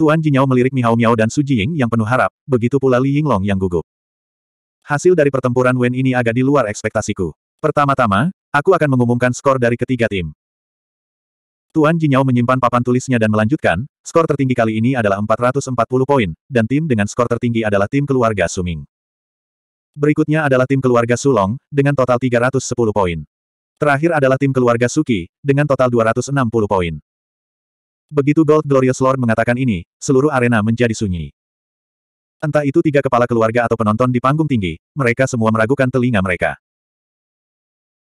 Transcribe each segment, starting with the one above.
Tuan Jinyao melirik Mihao Miao dan Su Jiying yang penuh harap, begitu pula Li Yinglong yang gugup. Hasil dari pertempuran Wen ini agak di luar ekspektasiku. Pertama-tama, aku akan mengumumkan skor dari ketiga tim. Tuan Jinyao menyimpan papan tulisnya dan melanjutkan, skor tertinggi kali ini adalah 440 poin, dan tim dengan skor tertinggi adalah tim keluarga Suming. Berikutnya adalah tim keluarga Sulong, dengan total 310 poin. Terakhir adalah tim keluarga Suki, dengan total 260 poin. Begitu Gold Glorious Lord mengatakan ini, seluruh arena menjadi sunyi. Entah itu tiga kepala keluarga atau penonton di panggung tinggi, mereka semua meragukan telinga mereka.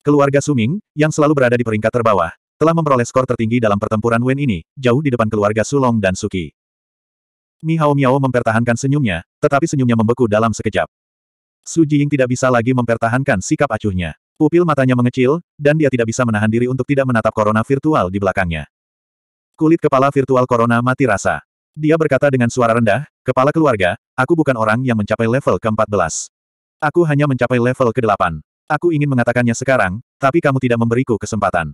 Keluarga Suming, yang selalu berada di peringkat terbawah, telah memperoleh skor tertinggi dalam pertempuran Wen ini, jauh di depan keluarga Sulong dan Suki. Mi Hao Miao mempertahankan senyumnya, tetapi senyumnya membeku dalam sekejap. Su Jiying tidak bisa lagi mempertahankan sikap acuhnya. Pupil matanya mengecil, dan dia tidak bisa menahan diri untuk tidak menatap corona virtual di belakangnya. Kulit kepala virtual Corona mati rasa. Dia berkata dengan suara rendah, Kepala keluarga, aku bukan orang yang mencapai level ke-14. Aku hanya mencapai level ke-8. Aku ingin mengatakannya sekarang, tapi kamu tidak memberiku kesempatan.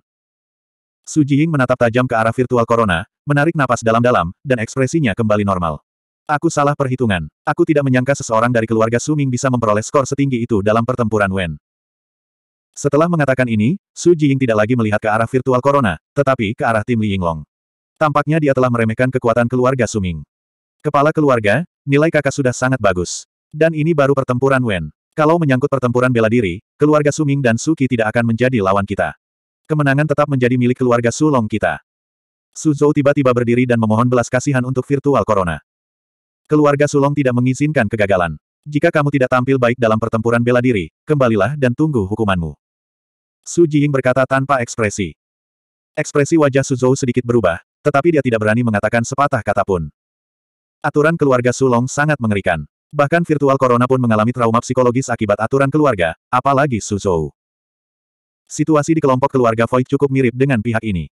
Su Jiying menatap tajam ke arah virtual Corona, menarik napas dalam-dalam, dan ekspresinya kembali normal. Aku salah perhitungan. Aku tidak menyangka seseorang dari keluarga Su Ming bisa memperoleh skor setinggi itu dalam pertempuran Wen. Setelah mengatakan ini, Su Jiying tidak lagi melihat ke arah virtual Corona, tetapi ke arah tim Li Yinglong. Tampaknya dia telah meremehkan kekuatan keluarga Suming. Kepala keluarga, nilai kakak sudah sangat bagus. Dan ini baru pertempuran Wen. Kalau menyangkut pertempuran bela diri, keluarga Suming dan Suki tidak akan menjadi lawan kita. Kemenangan tetap menjadi milik keluarga Sulong kita. Suzhou tiba-tiba berdiri dan memohon belas kasihan untuk virtual corona. Keluarga Sulong tidak mengizinkan kegagalan. Jika kamu tidak tampil baik dalam pertempuran bela diri, kembalilah dan tunggu hukumanmu. Su Jiying berkata tanpa ekspresi. Ekspresi wajah Suzhou sedikit berubah, tetapi dia tidak berani mengatakan sepatah kata pun. Aturan keluarga Sulong sangat mengerikan. Bahkan virtual corona pun mengalami trauma psikologis akibat aturan keluarga, apalagi Suzhou. Situasi di kelompok keluarga Void cukup mirip dengan pihak ini.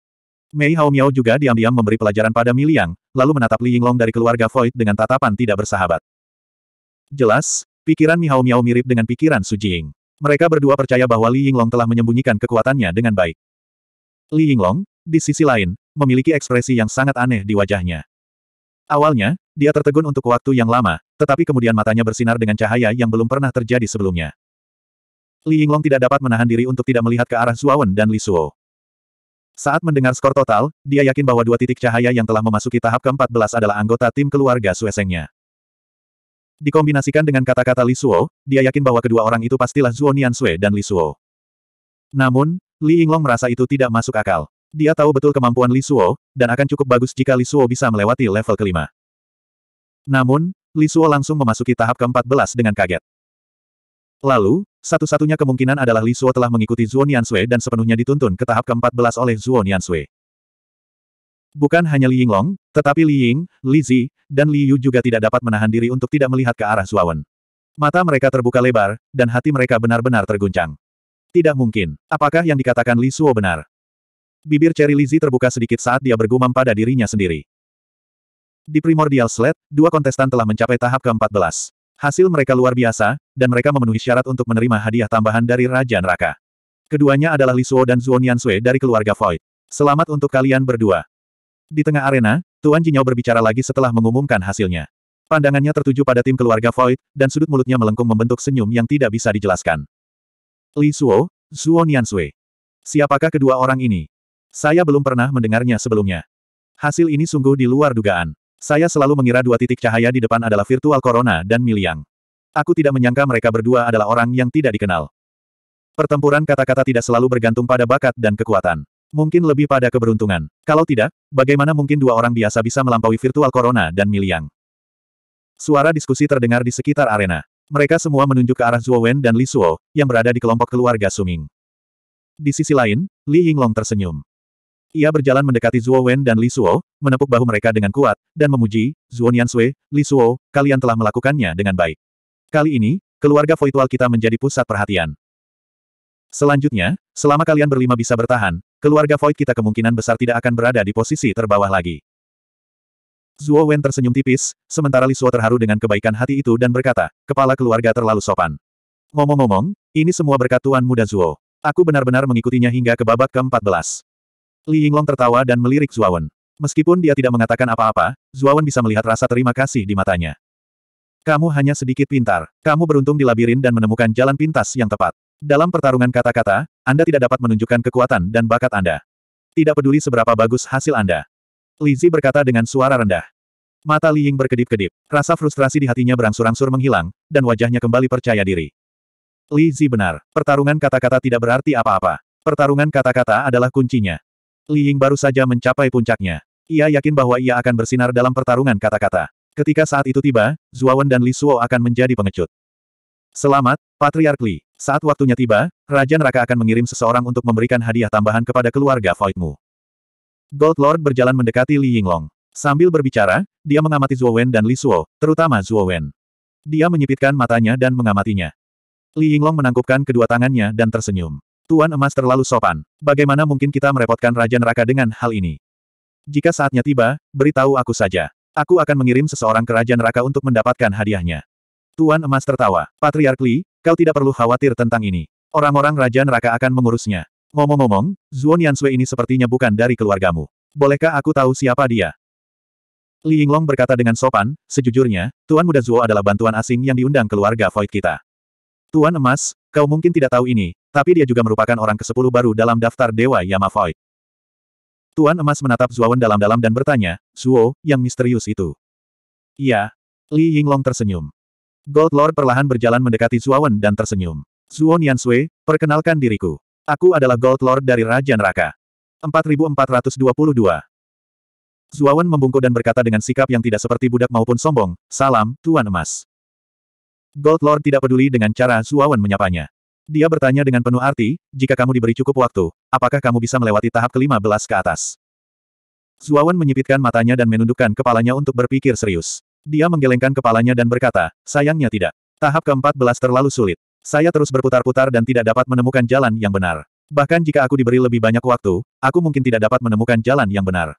Mei Hao Miao juga diam-diam memberi pelajaran pada Mi Liang, lalu menatap Li Yinglong dari keluarga Void dengan tatapan tidak bersahabat. Jelas, pikiran Mi Miao mirip dengan pikiran Su Jing. Mereka berdua percaya bahwa Li Yinglong telah menyembunyikan kekuatannya dengan baik. Li Yinglong, di sisi lain, memiliki ekspresi yang sangat aneh di wajahnya. Awalnya, dia tertegun untuk waktu yang lama, tetapi kemudian matanya bersinar dengan cahaya yang belum pernah terjadi sebelumnya. Li Yinglong tidak dapat menahan diri untuk tidak melihat ke arah Zuawan dan Li Suo. Saat mendengar skor total, dia yakin bahwa dua titik cahaya yang telah memasuki tahap ke-14 adalah anggota tim keluarga Suesengnya. Dikombinasikan dengan kata-kata Li Suo, dia yakin bahwa kedua orang itu pastilah Zuo Nian Sui dan Li Suo. Namun, Li Yinglong merasa itu tidak masuk akal. Dia tahu betul kemampuan Li Suo, dan akan cukup bagus jika Li Suo bisa melewati level kelima. Namun, Li Suo langsung memasuki tahap ke-14 dengan kaget. Lalu, satu-satunya kemungkinan adalah Li Suo telah mengikuti Zhuo Nianshui dan sepenuhnya dituntun ke tahap ke-14 oleh Zhuo Nianshui. Bukan hanya Li Yinglong, tetapi Li Ying, Li Zi, dan Li Yu juga tidak dapat menahan diri untuk tidak melihat ke arah Zuawan. Mata mereka terbuka lebar, dan hati mereka benar-benar terguncang. Tidak mungkin. Apakah yang dikatakan Li Suo benar? Bibir Cherry Lizzie terbuka sedikit saat dia bergumam pada dirinya sendiri. Di Primordial sled, dua kontestan telah mencapai tahap ke-14. Hasil mereka luar biasa, dan mereka memenuhi syarat untuk menerima hadiah tambahan dari Raja Neraka. Keduanya adalah Li Lisuo dan Zuo Niansue dari keluarga Void. Selamat untuk kalian berdua. Di tengah arena, Tuan Jinyao berbicara lagi setelah mengumumkan hasilnya. Pandangannya tertuju pada tim keluarga Void, dan sudut mulutnya melengkung membentuk senyum yang tidak bisa dijelaskan. Li Suo, Zuo Niansui. Siapakah kedua orang ini? Saya belum pernah mendengarnya sebelumnya. Hasil ini sungguh di luar dugaan. Saya selalu mengira dua titik cahaya di depan adalah virtual corona dan miliang. Aku tidak menyangka mereka berdua adalah orang yang tidak dikenal. Pertempuran kata-kata tidak selalu bergantung pada bakat dan kekuatan. Mungkin lebih pada keberuntungan. Kalau tidak, bagaimana mungkin dua orang biasa bisa melampaui virtual corona dan miliang? Suara diskusi terdengar di sekitar arena. Mereka semua menunjuk ke arah Zhuo Wen dan Li Suo, yang berada di kelompok keluarga Suming. Di sisi lain, Li Yinglong tersenyum. Ia berjalan mendekati Zuo Wen dan Li Suo, menepuk bahu mereka dengan kuat, dan memuji, Zuo Nianzue, Li Suo, kalian telah melakukannya dengan baik. Kali ini, keluarga Voitual kita menjadi pusat perhatian. Selanjutnya, selama kalian berlima bisa bertahan, keluarga Void kita kemungkinan besar tidak akan berada di posisi terbawah lagi. Zuo Wen tersenyum tipis, sementara Li Suo terharu dengan kebaikan hati itu dan berkata, kepala keluarga terlalu sopan. Ngomong-ngomong, ini semua berkat Tuan Muda Zuo. Aku benar-benar mengikutinya hingga ke babak ke-14. Li Yinglong tertawa dan melirik Zuawan. Meskipun dia tidak mengatakan apa-apa, Zuawan bisa melihat rasa terima kasih di matanya. Kamu hanya sedikit pintar. Kamu beruntung di labirin dan menemukan jalan pintas yang tepat. Dalam pertarungan kata-kata, Anda tidak dapat menunjukkan kekuatan dan bakat Anda. Tidak peduli seberapa bagus hasil Anda. Li Zi berkata dengan suara rendah. Mata Li Ying berkedip-kedip. Rasa frustrasi di hatinya berangsur-angsur menghilang, dan wajahnya kembali percaya diri. Li Zi benar. Pertarungan kata-kata tidak berarti apa-apa. Pertarungan kata-kata adalah kuncinya. Li Ying baru saja mencapai puncaknya. Ia yakin bahwa ia akan bersinar dalam pertarungan kata-kata. Ketika saat itu tiba, Zuawan dan Li Suo akan menjadi pengecut. Selamat, Patriark Li. Saat waktunya tiba, Raja Neraka akan mengirim seseorang untuk memberikan hadiah tambahan kepada keluarga Voidmu. Gold Lord berjalan mendekati Li Yinglong. Sambil berbicara, dia mengamati Zuo dan Li Suo, terutama Zuo Dia menyipitkan matanya dan mengamatinya. Li Yinglong menangkupkan kedua tangannya dan tersenyum. Tuan Emas terlalu sopan. Bagaimana mungkin kita merepotkan Raja Neraka dengan hal ini? Jika saatnya tiba, beritahu aku saja. Aku akan mengirim seseorang ke Raja Neraka untuk mendapatkan hadiahnya. Tuan Emas tertawa. Patriark Li, kau tidak perlu khawatir tentang ini. Orang-orang Raja Neraka akan mengurusnya. Ngomong-ngomong, Zuan Yansui ini sepertinya bukan dari keluargamu. Bolehkah aku tahu siapa dia? Li Yinglong berkata dengan sopan, sejujurnya, Tuan Muda Zuo adalah bantuan asing yang diundang keluarga Void kita. Tuan Emas, kau mungkin tidak tahu ini, tapi dia juga merupakan orang ke-10 baru dalam daftar Dewa Yama Void. Tuan Emas menatap Zuowen dalam-dalam dan bertanya, Zuo, yang misterius itu. Iya. Li Yinglong tersenyum. Gold Lord perlahan berjalan mendekati Zuowen dan tersenyum. Zuo Sui, perkenalkan diriku. Aku adalah Gold Lord dari Raja Neraka. 4422. Zuowen membungkuk dan berkata dengan sikap yang tidak seperti budak maupun sombong, Salam, Tuan Emas. Gold Lord tidak peduli dengan cara Zuowen menyapanya. Dia bertanya dengan penuh arti, jika kamu diberi cukup waktu, apakah kamu bisa melewati tahap kelima belas ke atas? Zuawan menyipitkan matanya dan menundukkan kepalanya untuk berpikir serius. Dia menggelengkan kepalanya dan berkata, sayangnya tidak. Tahap keempat belas terlalu sulit. Saya terus berputar-putar dan tidak dapat menemukan jalan yang benar. Bahkan jika aku diberi lebih banyak waktu, aku mungkin tidak dapat menemukan jalan yang benar.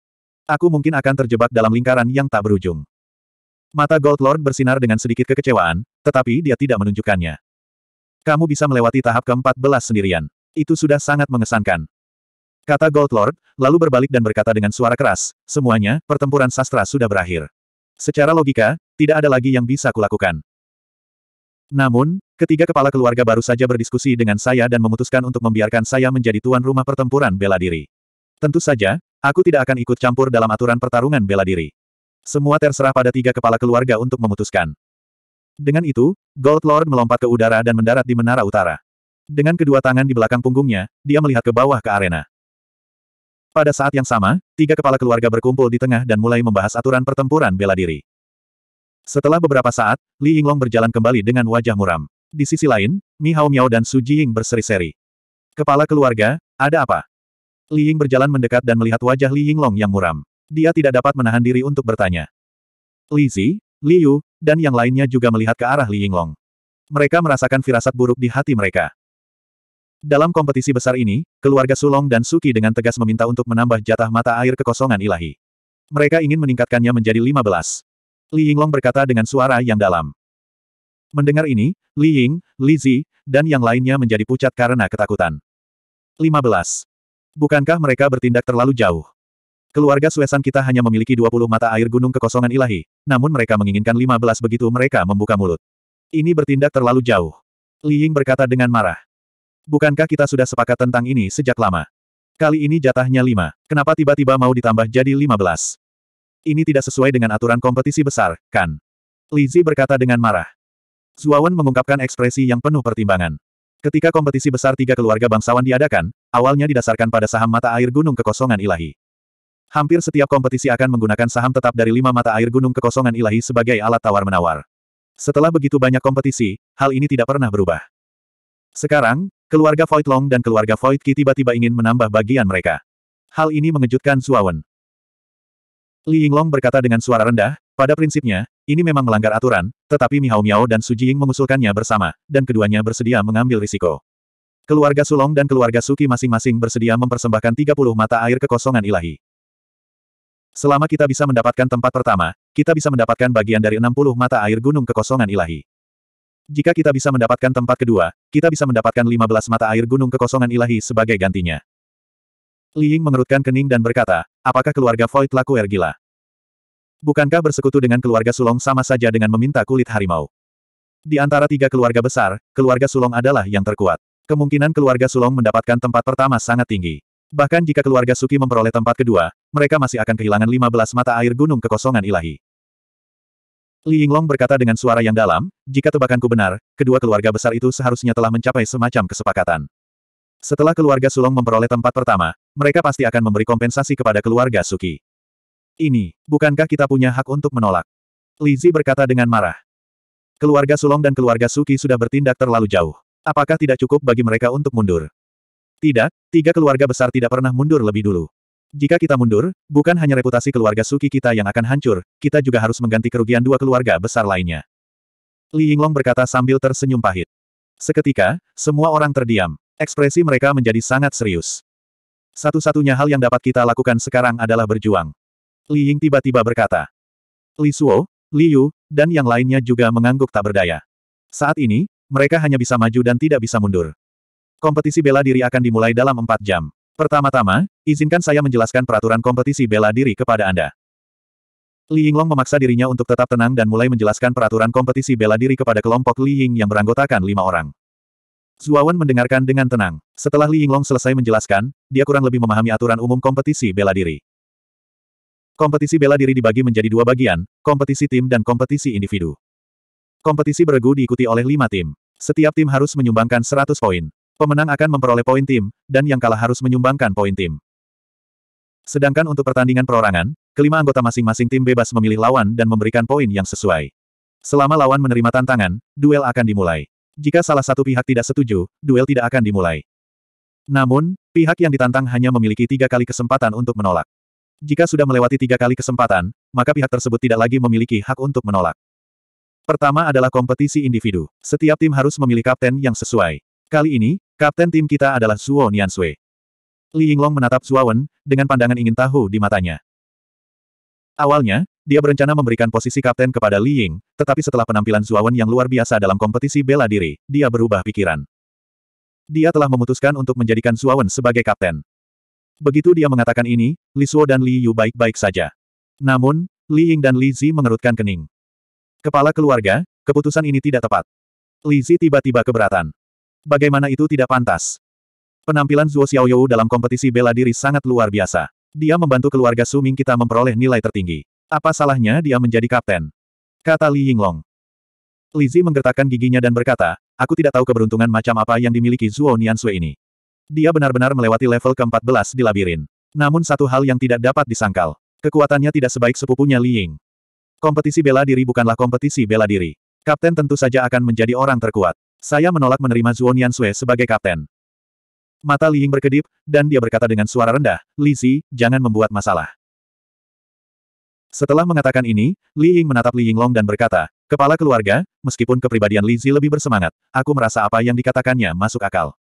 Aku mungkin akan terjebak dalam lingkaran yang tak berujung. Mata Gold Lord bersinar dengan sedikit kekecewaan, tetapi dia tidak menunjukkannya. Kamu bisa melewati tahap ke-14 sendirian. Itu sudah sangat mengesankan. Kata Gold Lord, lalu berbalik dan berkata dengan suara keras, semuanya, pertempuran sastra sudah berakhir. Secara logika, tidak ada lagi yang bisa kulakukan. Namun, ketiga kepala keluarga baru saja berdiskusi dengan saya dan memutuskan untuk membiarkan saya menjadi tuan rumah pertempuran bela diri. Tentu saja, aku tidak akan ikut campur dalam aturan pertarungan bela diri. Semua terserah pada tiga kepala keluarga untuk memutuskan. Dengan itu, Gold Lord melompat ke udara dan mendarat di menara utara. Dengan kedua tangan di belakang punggungnya, dia melihat ke bawah ke arena. Pada saat yang sama, tiga kepala keluarga berkumpul di tengah dan mulai membahas aturan pertempuran bela diri. Setelah beberapa saat, Li Yinglong berjalan kembali dengan wajah muram. Di sisi lain, Mi Hao Miao dan Su Jiying berseri-seri. Kepala keluarga, ada apa? Li Ying berjalan mendekat dan melihat wajah Li Yinglong yang muram. Dia tidak dapat menahan diri untuk bertanya. Li Zi, Liu, dan yang lainnya juga melihat ke arah Li Yinglong. Mereka merasakan firasat buruk di hati mereka. Dalam kompetisi besar ini, keluarga Sulong dan Suki dengan tegas meminta untuk menambah jatah mata air kekosongan ilahi. Mereka ingin meningkatkannya menjadi 15. Li Yinglong berkata dengan suara yang dalam. Mendengar ini, Li Ying, Li Zi, dan yang lainnya menjadi pucat karena ketakutan. 15. Bukankah mereka bertindak terlalu jauh? Keluarga Suesan kita hanya memiliki 20 mata air gunung kekosongan ilahi, namun mereka menginginkan 15 begitu mereka membuka mulut. Ini bertindak terlalu jauh. Li Ying berkata dengan marah. Bukankah kita sudah sepakat tentang ini sejak lama? Kali ini jatahnya 5, kenapa tiba-tiba mau ditambah jadi 15? Ini tidak sesuai dengan aturan kompetisi besar, kan? Li Zi berkata dengan marah. Zuawan mengungkapkan ekspresi yang penuh pertimbangan. Ketika kompetisi besar tiga keluarga bangsawan diadakan, awalnya didasarkan pada saham mata air gunung kekosongan ilahi. Hampir setiap kompetisi akan menggunakan saham tetap dari lima mata air gunung kekosongan ilahi sebagai alat tawar-menawar. Setelah begitu banyak kompetisi, hal ini tidak pernah berubah. Sekarang, keluarga Void Long dan keluarga Void Ki tiba-tiba ingin menambah bagian mereka. Hal ini mengejutkan Suawen. Li Yinglong berkata dengan suara rendah, pada prinsipnya, ini memang melanggar aturan, tetapi Mihao Miao dan Su Jiying mengusulkannya bersama, dan keduanya bersedia mengambil risiko. Keluarga Sulong dan keluarga Suki masing-masing bersedia mempersembahkan 30 mata air kekosongan ilahi. Selama kita bisa mendapatkan tempat pertama, kita bisa mendapatkan bagian dari 60 mata air gunung kekosongan ilahi. Jika kita bisa mendapatkan tempat kedua, kita bisa mendapatkan 15 mata air gunung kekosongan ilahi sebagai gantinya. Li Ying mengerutkan kening dan berkata, apakah keluarga Void laku gila? Bukankah bersekutu dengan keluarga Sulong sama saja dengan meminta kulit harimau? Di antara tiga keluarga besar, keluarga Sulong adalah yang terkuat. Kemungkinan keluarga Sulong mendapatkan tempat pertama sangat tinggi. Bahkan jika keluarga Suki memperoleh tempat kedua, mereka masih akan kehilangan 15 mata air gunung kekosongan ilahi. Li Yinglong berkata dengan suara yang dalam, jika tebakanku benar, kedua keluarga besar itu seharusnya telah mencapai semacam kesepakatan. Setelah keluarga Sulong memperoleh tempat pertama, mereka pasti akan memberi kompensasi kepada keluarga Suki. Ini, bukankah kita punya hak untuk menolak? Li Zi berkata dengan marah. Keluarga Sulong dan keluarga Suki sudah bertindak terlalu jauh. Apakah tidak cukup bagi mereka untuk mundur? Tidak, tiga keluarga besar tidak pernah mundur lebih dulu. Jika kita mundur, bukan hanya reputasi keluarga Suki kita yang akan hancur, kita juga harus mengganti kerugian dua keluarga besar lainnya. Li Yinglong berkata sambil tersenyum pahit. Seketika, semua orang terdiam. Ekspresi mereka menjadi sangat serius. Satu-satunya hal yang dapat kita lakukan sekarang adalah berjuang. Li Ying tiba-tiba berkata. Li Suo, Li Yu, dan yang lainnya juga mengangguk tak berdaya. Saat ini, mereka hanya bisa maju dan tidak bisa mundur. Kompetisi bela diri akan dimulai dalam 4 jam. Pertama-tama, izinkan saya menjelaskan peraturan kompetisi bela diri kepada Anda. Li Yinglong memaksa dirinya untuk tetap tenang dan mulai menjelaskan peraturan kompetisi bela diri kepada kelompok Li Ying yang beranggotakan lima orang. Zuawan mendengarkan dengan tenang. Setelah Li Yinglong selesai menjelaskan, dia kurang lebih memahami aturan umum kompetisi bela diri. Kompetisi bela diri dibagi menjadi dua bagian, kompetisi tim dan kompetisi individu. Kompetisi beregu diikuti oleh lima tim. Setiap tim harus menyumbangkan 100 poin pemenang akan memperoleh poin tim, dan yang kalah harus menyumbangkan poin tim. Sedangkan untuk pertandingan perorangan, kelima anggota masing-masing tim bebas memilih lawan dan memberikan poin yang sesuai. Selama lawan menerima tantangan, duel akan dimulai. Jika salah satu pihak tidak setuju, duel tidak akan dimulai. Namun, pihak yang ditantang hanya memiliki tiga kali kesempatan untuk menolak. Jika sudah melewati tiga kali kesempatan, maka pihak tersebut tidak lagi memiliki hak untuk menolak. Pertama adalah kompetisi individu. Setiap tim harus memilih kapten yang sesuai. Kali ini, Kapten tim kita adalah Suo Niansui. Li Yinglong menatap Suawen, dengan pandangan ingin tahu di matanya. Awalnya, dia berencana memberikan posisi kapten kepada Li Ying, tetapi setelah penampilan Suawen yang luar biasa dalam kompetisi bela diri, dia berubah pikiran. Dia telah memutuskan untuk menjadikan Suawen sebagai kapten. Begitu dia mengatakan ini, Li Suo dan Li Yu baik-baik saja. Namun, Li Ying dan Li Zi mengerutkan kening. Kepala keluarga, keputusan ini tidak tepat. Li Zi tiba-tiba keberatan bagaimana itu tidak pantas? Penampilan Zuo Xiaoyou dalam kompetisi bela diri sangat luar biasa. Dia membantu keluarga Su Ming kita memperoleh nilai tertinggi. Apa salahnya dia menjadi kapten? Kata Li Yinglong. Lizzie menggertakkan giginya dan berkata, aku tidak tahu keberuntungan macam apa yang dimiliki Zhuo Niansui ini. Dia benar-benar melewati level ke-14 di labirin. Namun satu hal yang tidak dapat disangkal. Kekuatannya tidak sebaik sepupunya Li Ying. Kompetisi bela diri bukanlah kompetisi bela diri. Kapten tentu saja akan menjadi orang terkuat. Saya menolak menerima Zuo Yansue sebagai kapten. Mata Li Ying berkedip, dan dia berkata dengan suara rendah, Li Zi, jangan membuat masalah. Setelah mengatakan ini, Li Ying menatap Li Ying Long dan berkata, Kepala keluarga, meskipun kepribadian Li Zi lebih bersemangat, aku merasa apa yang dikatakannya masuk akal.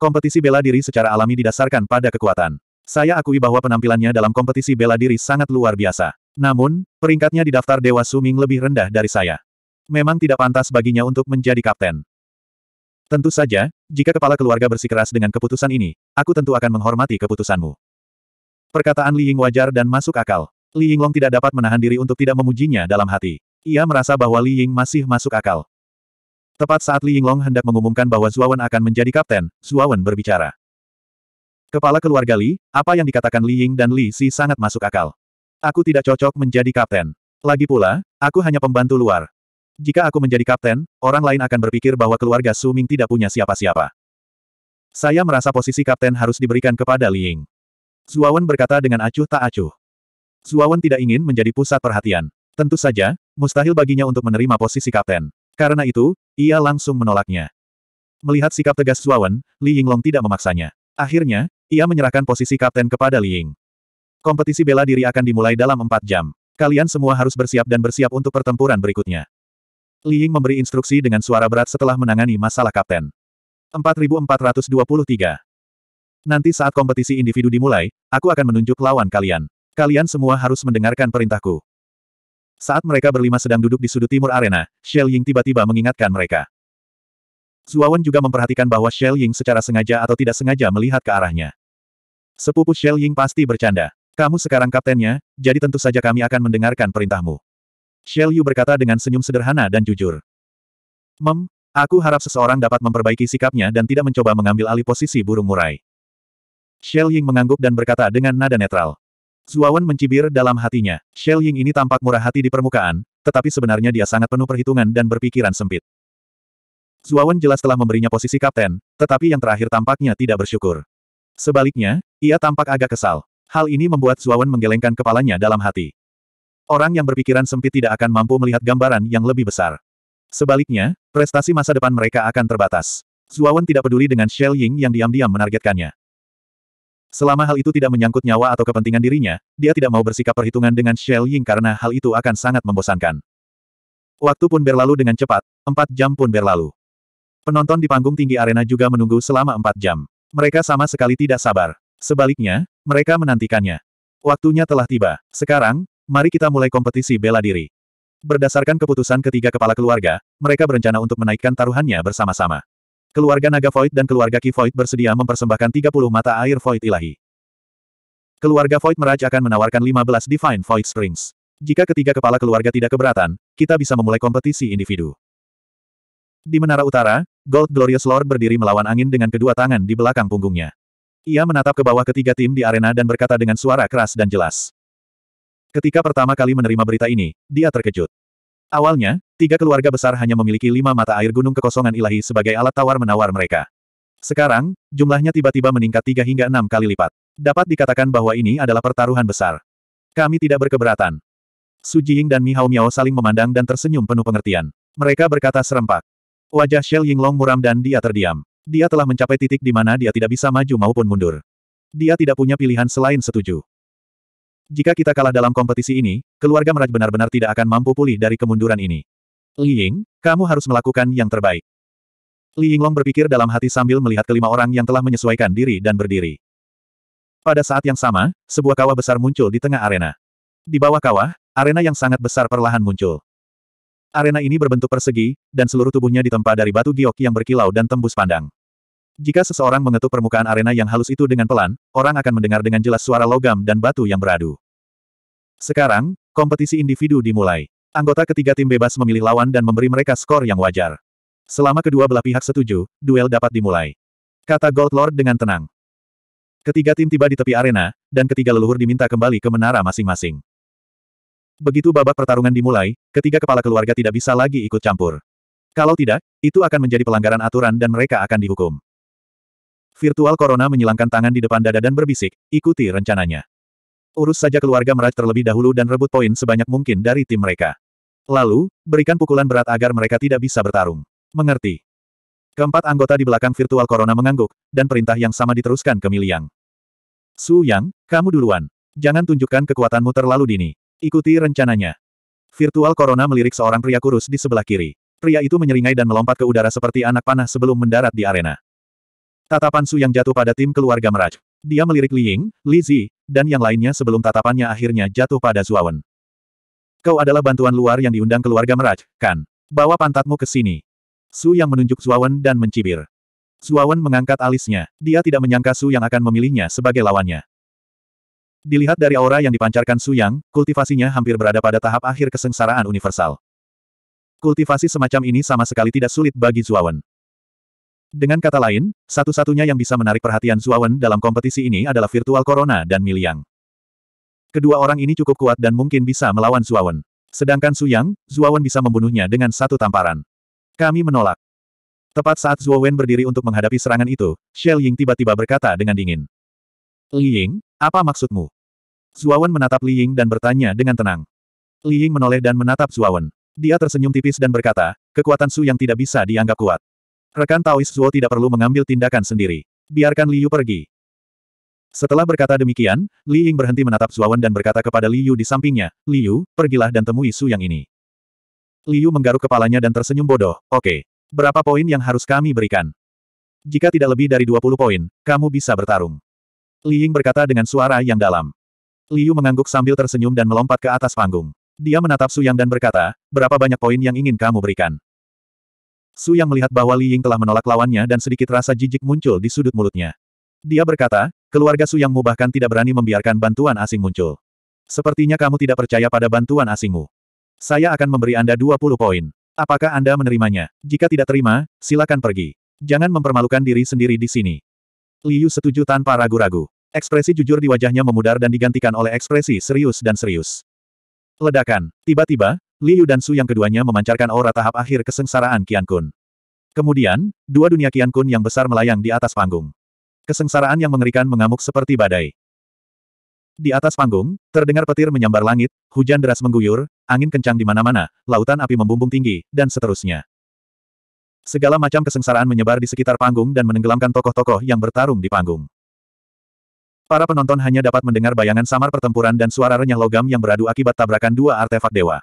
Kompetisi bela diri secara alami didasarkan pada kekuatan. Saya akui bahwa penampilannya dalam kompetisi bela diri sangat luar biasa. Namun, peringkatnya di daftar Dewa Suming lebih rendah dari saya. Memang tidak pantas baginya untuk menjadi kapten. Tentu saja, jika kepala keluarga bersikeras dengan keputusan ini, aku tentu akan menghormati keputusanmu. Perkataan Li Ying wajar dan masuk akal. Li Yinglong tidak dapat menahan diri untuk tidak memujinya dalam hati. Ia merasa bahwa Li Ying masih masuk akal. Tepat saat Li Yinglong hendak mengumumkan bahwa Zuawan akan menjadi kapten, Zuawan berbicara. Kepala keluarga Li, apa yang dikatakan Li Ying dan Li Si sangat masuk akal. Aku tidak cocok menjadi kapten. Lagi pula, aku hanya pembantu luar. Jika aku menjadi kapten, orang lain akan berpikir bahwa keluarga Su Ming tidak punya siapa-siapa. Saya merasa posisi kapten harus diberikan kepada Li Ying. Zuawan berkata dengan acuh tak acuh. Zuawan tidak ingin menjadi pusat perhatian. Tentu saja, mustahil baginya untuk menerima posisi kapten. Karena itu, ia langsung menolaknya. Melihat sikap tegas Zuawan, Li Yinglong tidak memaksanya. Akhirnya, ia menyerahkan posisi kapten kepada Li Ying. Kompetisi bela diri akan dimulai dalam empat jam. Kalian semua harus bersiap dan bersiap untuk pertempuran berikutnya. Li Ying memberi instruksi dengan suara berat setelah menangani masalah kapten. 4423. Nanti saat kompetisi individu dimulai, aku akan menunjuk lawan kalian. Kalian semua harus mendengarkan perintahku. Saat mereka berlima sedang duduk di sudut timur arena, Xiao Ying tiba-tiba mengingatkan mereka. Zuawan juga memperhatikan bahwa Xiao Ying secara sengaja atau tidak sengaja melihat ke arahnya. Sepupu Xiao Ying pasti bercanda. Kamu sekarang kaptennya, jadi tentu saja kami akan mendengarkan perintahmu. Xiao Yu berkata dengan senyum sederhana dan jujur. Mem, aku harap seseorang dapat memperbaiki sikapnya dan tidak mencoba mengambil alih posisi burung murai. Xiao Ying mengangguk dan berkata dengan nada netral. Zuawan mencibir dalam hatinya. Xiao Ying ini tampak murah hati di permukaan, tetapi sebenarnya dia sangat penuh perhitungan dan berpikiran sempit. Zuawan jelas telah memberinya posisi kapten, tetapi yang terakhir tampaknya tidak bersyukur. Sebaliknya, ia tampak agak kesal. Hal ini membuat Zuawan menggelengkan kepalanya dalam hati. Orang yang berpikiran sempit tidak akan mampu melihat gambaran yang lebih besar. Sebaliknya, prestasi masa depan mereka akan terbatas. Zuawan tidak peduli dengan Shell Ying yang diam-diam menargetkannya. Selama hal itu tidak menyangkut nyawa atau kepentingan dirinya, dia tidak mau bersikap perhitungan dengan Shell Ying karena hal itu akan sangat membosankan. Waktu pun berlalu dengan cepat, empat jam pun berlalu. Penonton di panggung tinggi arena juga menunggu selama empat jam. Mereka sama sekali tidak sabar. Sebaliknya, mereka menantikannya. Waktunya telah tiba. Sekarang, Mari kita mulai kompetisi bela diri. Berdasarkan keputusan ketiga kepala keluarga, mereka berencana untuk menaikkan taruhannya bersama-sama. Keluarga Naga Void dan keluarga Ki Void bersedia mempersembahkan 30 mata air Void ilahi. Keluarga Void Meraj akan menawarkan 15 Divine Void Springs. Jika ketiga kepala keluarga tidak keberatan, kita bisa memulai kompetisi individu. Di menara utara, Gold Glorious Lord berdiri melawan angin dengan kedua tangan di belakang punggungnya. Ia menatap ke bawah ketiga tim di arena dan berkata dengan suara keras dan jelas. Ketika pertama kali menerima berita ini, dia terkejut. Awalnya, tiga keluarga besar hanya memiliki lima mata air gunung kekosongan ilahi sebagai alat tawar-menawar mereka. Sekarang, jumlahnya tiba-tiba meningkat tiga hingga enam kali lipat. Dapat dikatakan bahwa ini adalah pertaruhan besar. Kami tidak berkeberatan. Su Jiying dan Mi Hao Miao saling memandang dan tersenyum penuh pengertian. Mereka berkata serempak. Wajah Shell Yinglong muram dan dia terdiam. Dia telah mencapai titik di mana dia tidak bisa maju maupun mundur. Dia tidak punya pilihan selain setuju. Jika kita kalah dalam kompetisi ini, keluarga Meraj benar-benar tidak akan mampu pulih dari kemunduran ini. Li Ying, kamu harus melakukan yang terbaik. Li Yinglong berpikir dalam hati sambil melihat kelima orang yang telah menyesuaikan diri dan berdiri. Pada saat yang sama, sebuah kawah besar muncul di tengah arena. Di bawah kawah, arena yang sangat besar perlahan muncul. Arena ini berbentuk persegi, dan seluruh tubuhnya ditempa dari batu giok yang berkilau dan tembus pandang. Jika seseorang mengetuk permukaan arena yang halus itu dengan pelan, orang akan mendengar dengan jelas suara logam dan batu yang beradu. Sekarang, kompetisi individu dimulai. Anggota ketiga tim bebas memilih lawan dan memberi mereka skor yang wajar. Selama kedua belah pihak setuju, duel dapat dimulai. Kata Gold Lord dengan tenang. Ketiga tim tiba di tepi arena, dan ketiga leluhur diminta kembali ke menara masing-masing. Begitu babak pertarungan dimulai, ketiga kepala keluarga tidak bisa lagi ikut campur. Kalau tidak, itu akan menjadi pelanggaran aturan dan mereka akan dihukum. Virtual Corona menyilangkan tangan di depan dada dan berbisik, ikuti rencananya. Urus saja keluarga Meraj terlebih dahulu dan rebut poin sebanyak mungkin dari tim mereka. Lalu, berikan pukulan berat agar mereka tidak bisa bertarung. Mengerti. Keempat anggota di belakang Virtual Corona mengangguk, dan perintah yang sama diteruskan ke Miliang. Su Yang, kamu duluan. Jangan tunjukkan kekuatanmu terlalu dini. Ikuti rencananya. Virtual Corona melirik seorang pria kurus di sebelah kiri. Pria itu menyeringai dan melompat ke udara seperti anak panah sebelum mendarat di arena. Tatapan Su yang jatuh pada tim keluarga Meraj. Dia melirik Li Ying, Li Zi, dan yang lainnya sebelum tatapannya akhirnya jatuh pada Zuawan. Kau adalah bantuan luar yang diundang keluarga Meraj, kan? Bawa pantatmu ke sini. Su yang menunjuk Zuawan dan mencibir. Zuawan mengangkat alisnya. Dia tidak menyangka Su yang akan memilihnya sebagai lawannya. Dilihat dari aura yang dipancarkan Su Yang, kultivasinya hampir berada pada tahap akhir kesengsaraan universal. Kultivasi semacam ini sama sekali tidak sulit bagi Zuawan. Dengan kata lain, satu-satunya yang bisa menarik perhatian Zuawan dalam kompetisi ini adalah Virtual Corona dan Miliang. Kedua orang ini cukup kuat dan mungkin bisa melawan Zuawan. Sedangkan Su Yang, Zuawan bisa membunuhnya dengan satu tamparan. Kami menolak. Tepat saat Zuawan berdiri untuk menghadapi serangan itu, Shell Ying tiba-tiba berkata dengan dingin. Li Ying, apa maksudmu? Zuawan menatap Li Ying dan bertanya dengan tenang. Li Ying menoleh dan menatap Zuawan. Dia tersenyum tipis dan berkata, kekuatan Su yang tidak bisa dianggap kuat. Rekan Taois Zuo tidak perlu mengambil tindakan sendiri. Biarkan Liu pergi. Setelah berkata demikian, Li Ying berhenti menatap Zuawan dan berkata kepada Liu di sampingnya, Liu, pergilah dan temui Su yang ini. Liu menggaruk kepalanya dan tersenyum bodoh, oke. Okay. Berapa poin yang harus kami berikan? Jika tidak lebih dari 20 poin, kamu bisa bertarung. Li Ying berkata dengan suara yang dalam. Liu mengangguk sambil tersenyum dan melompat ke atas panggung. Dia menatap Su Yang dan berkata, berapa banyak poin yang ingin kamu berikan? Su yang melihat bahwa Li Ying telah menolak lawannya dan sedikit rasa jijik muncul di sudut mulutnya. Dia berkata, keluarga Su yang bahkan tidak berani membiarkan bantuan asing muncul. Sepertinya kamu tidak percaya pada bantuan asingmu. Saya akan memberi Anda 20 poin. Apakah Anda menerimanya? Jika tidak terima, silakan pergi. Jangan mempermalukan diri sendiri di sini. Liu setuju tanpa ragu-ragu. Ekspresi jujur di wajahnya memudar dan digantikan oleh ekspresi serius dan serius. Ledakan. Tiba-tiba, Liu dan Su yang keduanya memancarkan aura tahap akhir kesengsaraan Qian Kun. Kemudian, dua dunia Qian Kun yang besar melayang di atas panggung. Kesengsaraan yang mengerikan mengamuk seperti badai. Di atas panggung, terdengar petir menyambar langit, hujan deras mengguyur, angin kencang di mana-mana, lautan api membumbung tinggi, dan seterusnya. Segala macam kesengsaraan menyebar di sekitar panggung dan menenggelamkan tokoh-tokoh yang bertarung di panggung. Para penonton hanya dapat mendengar bayangan samar pertempuran dan suara renyah logam yang beradu akibat tabrakan dua artefak dewa.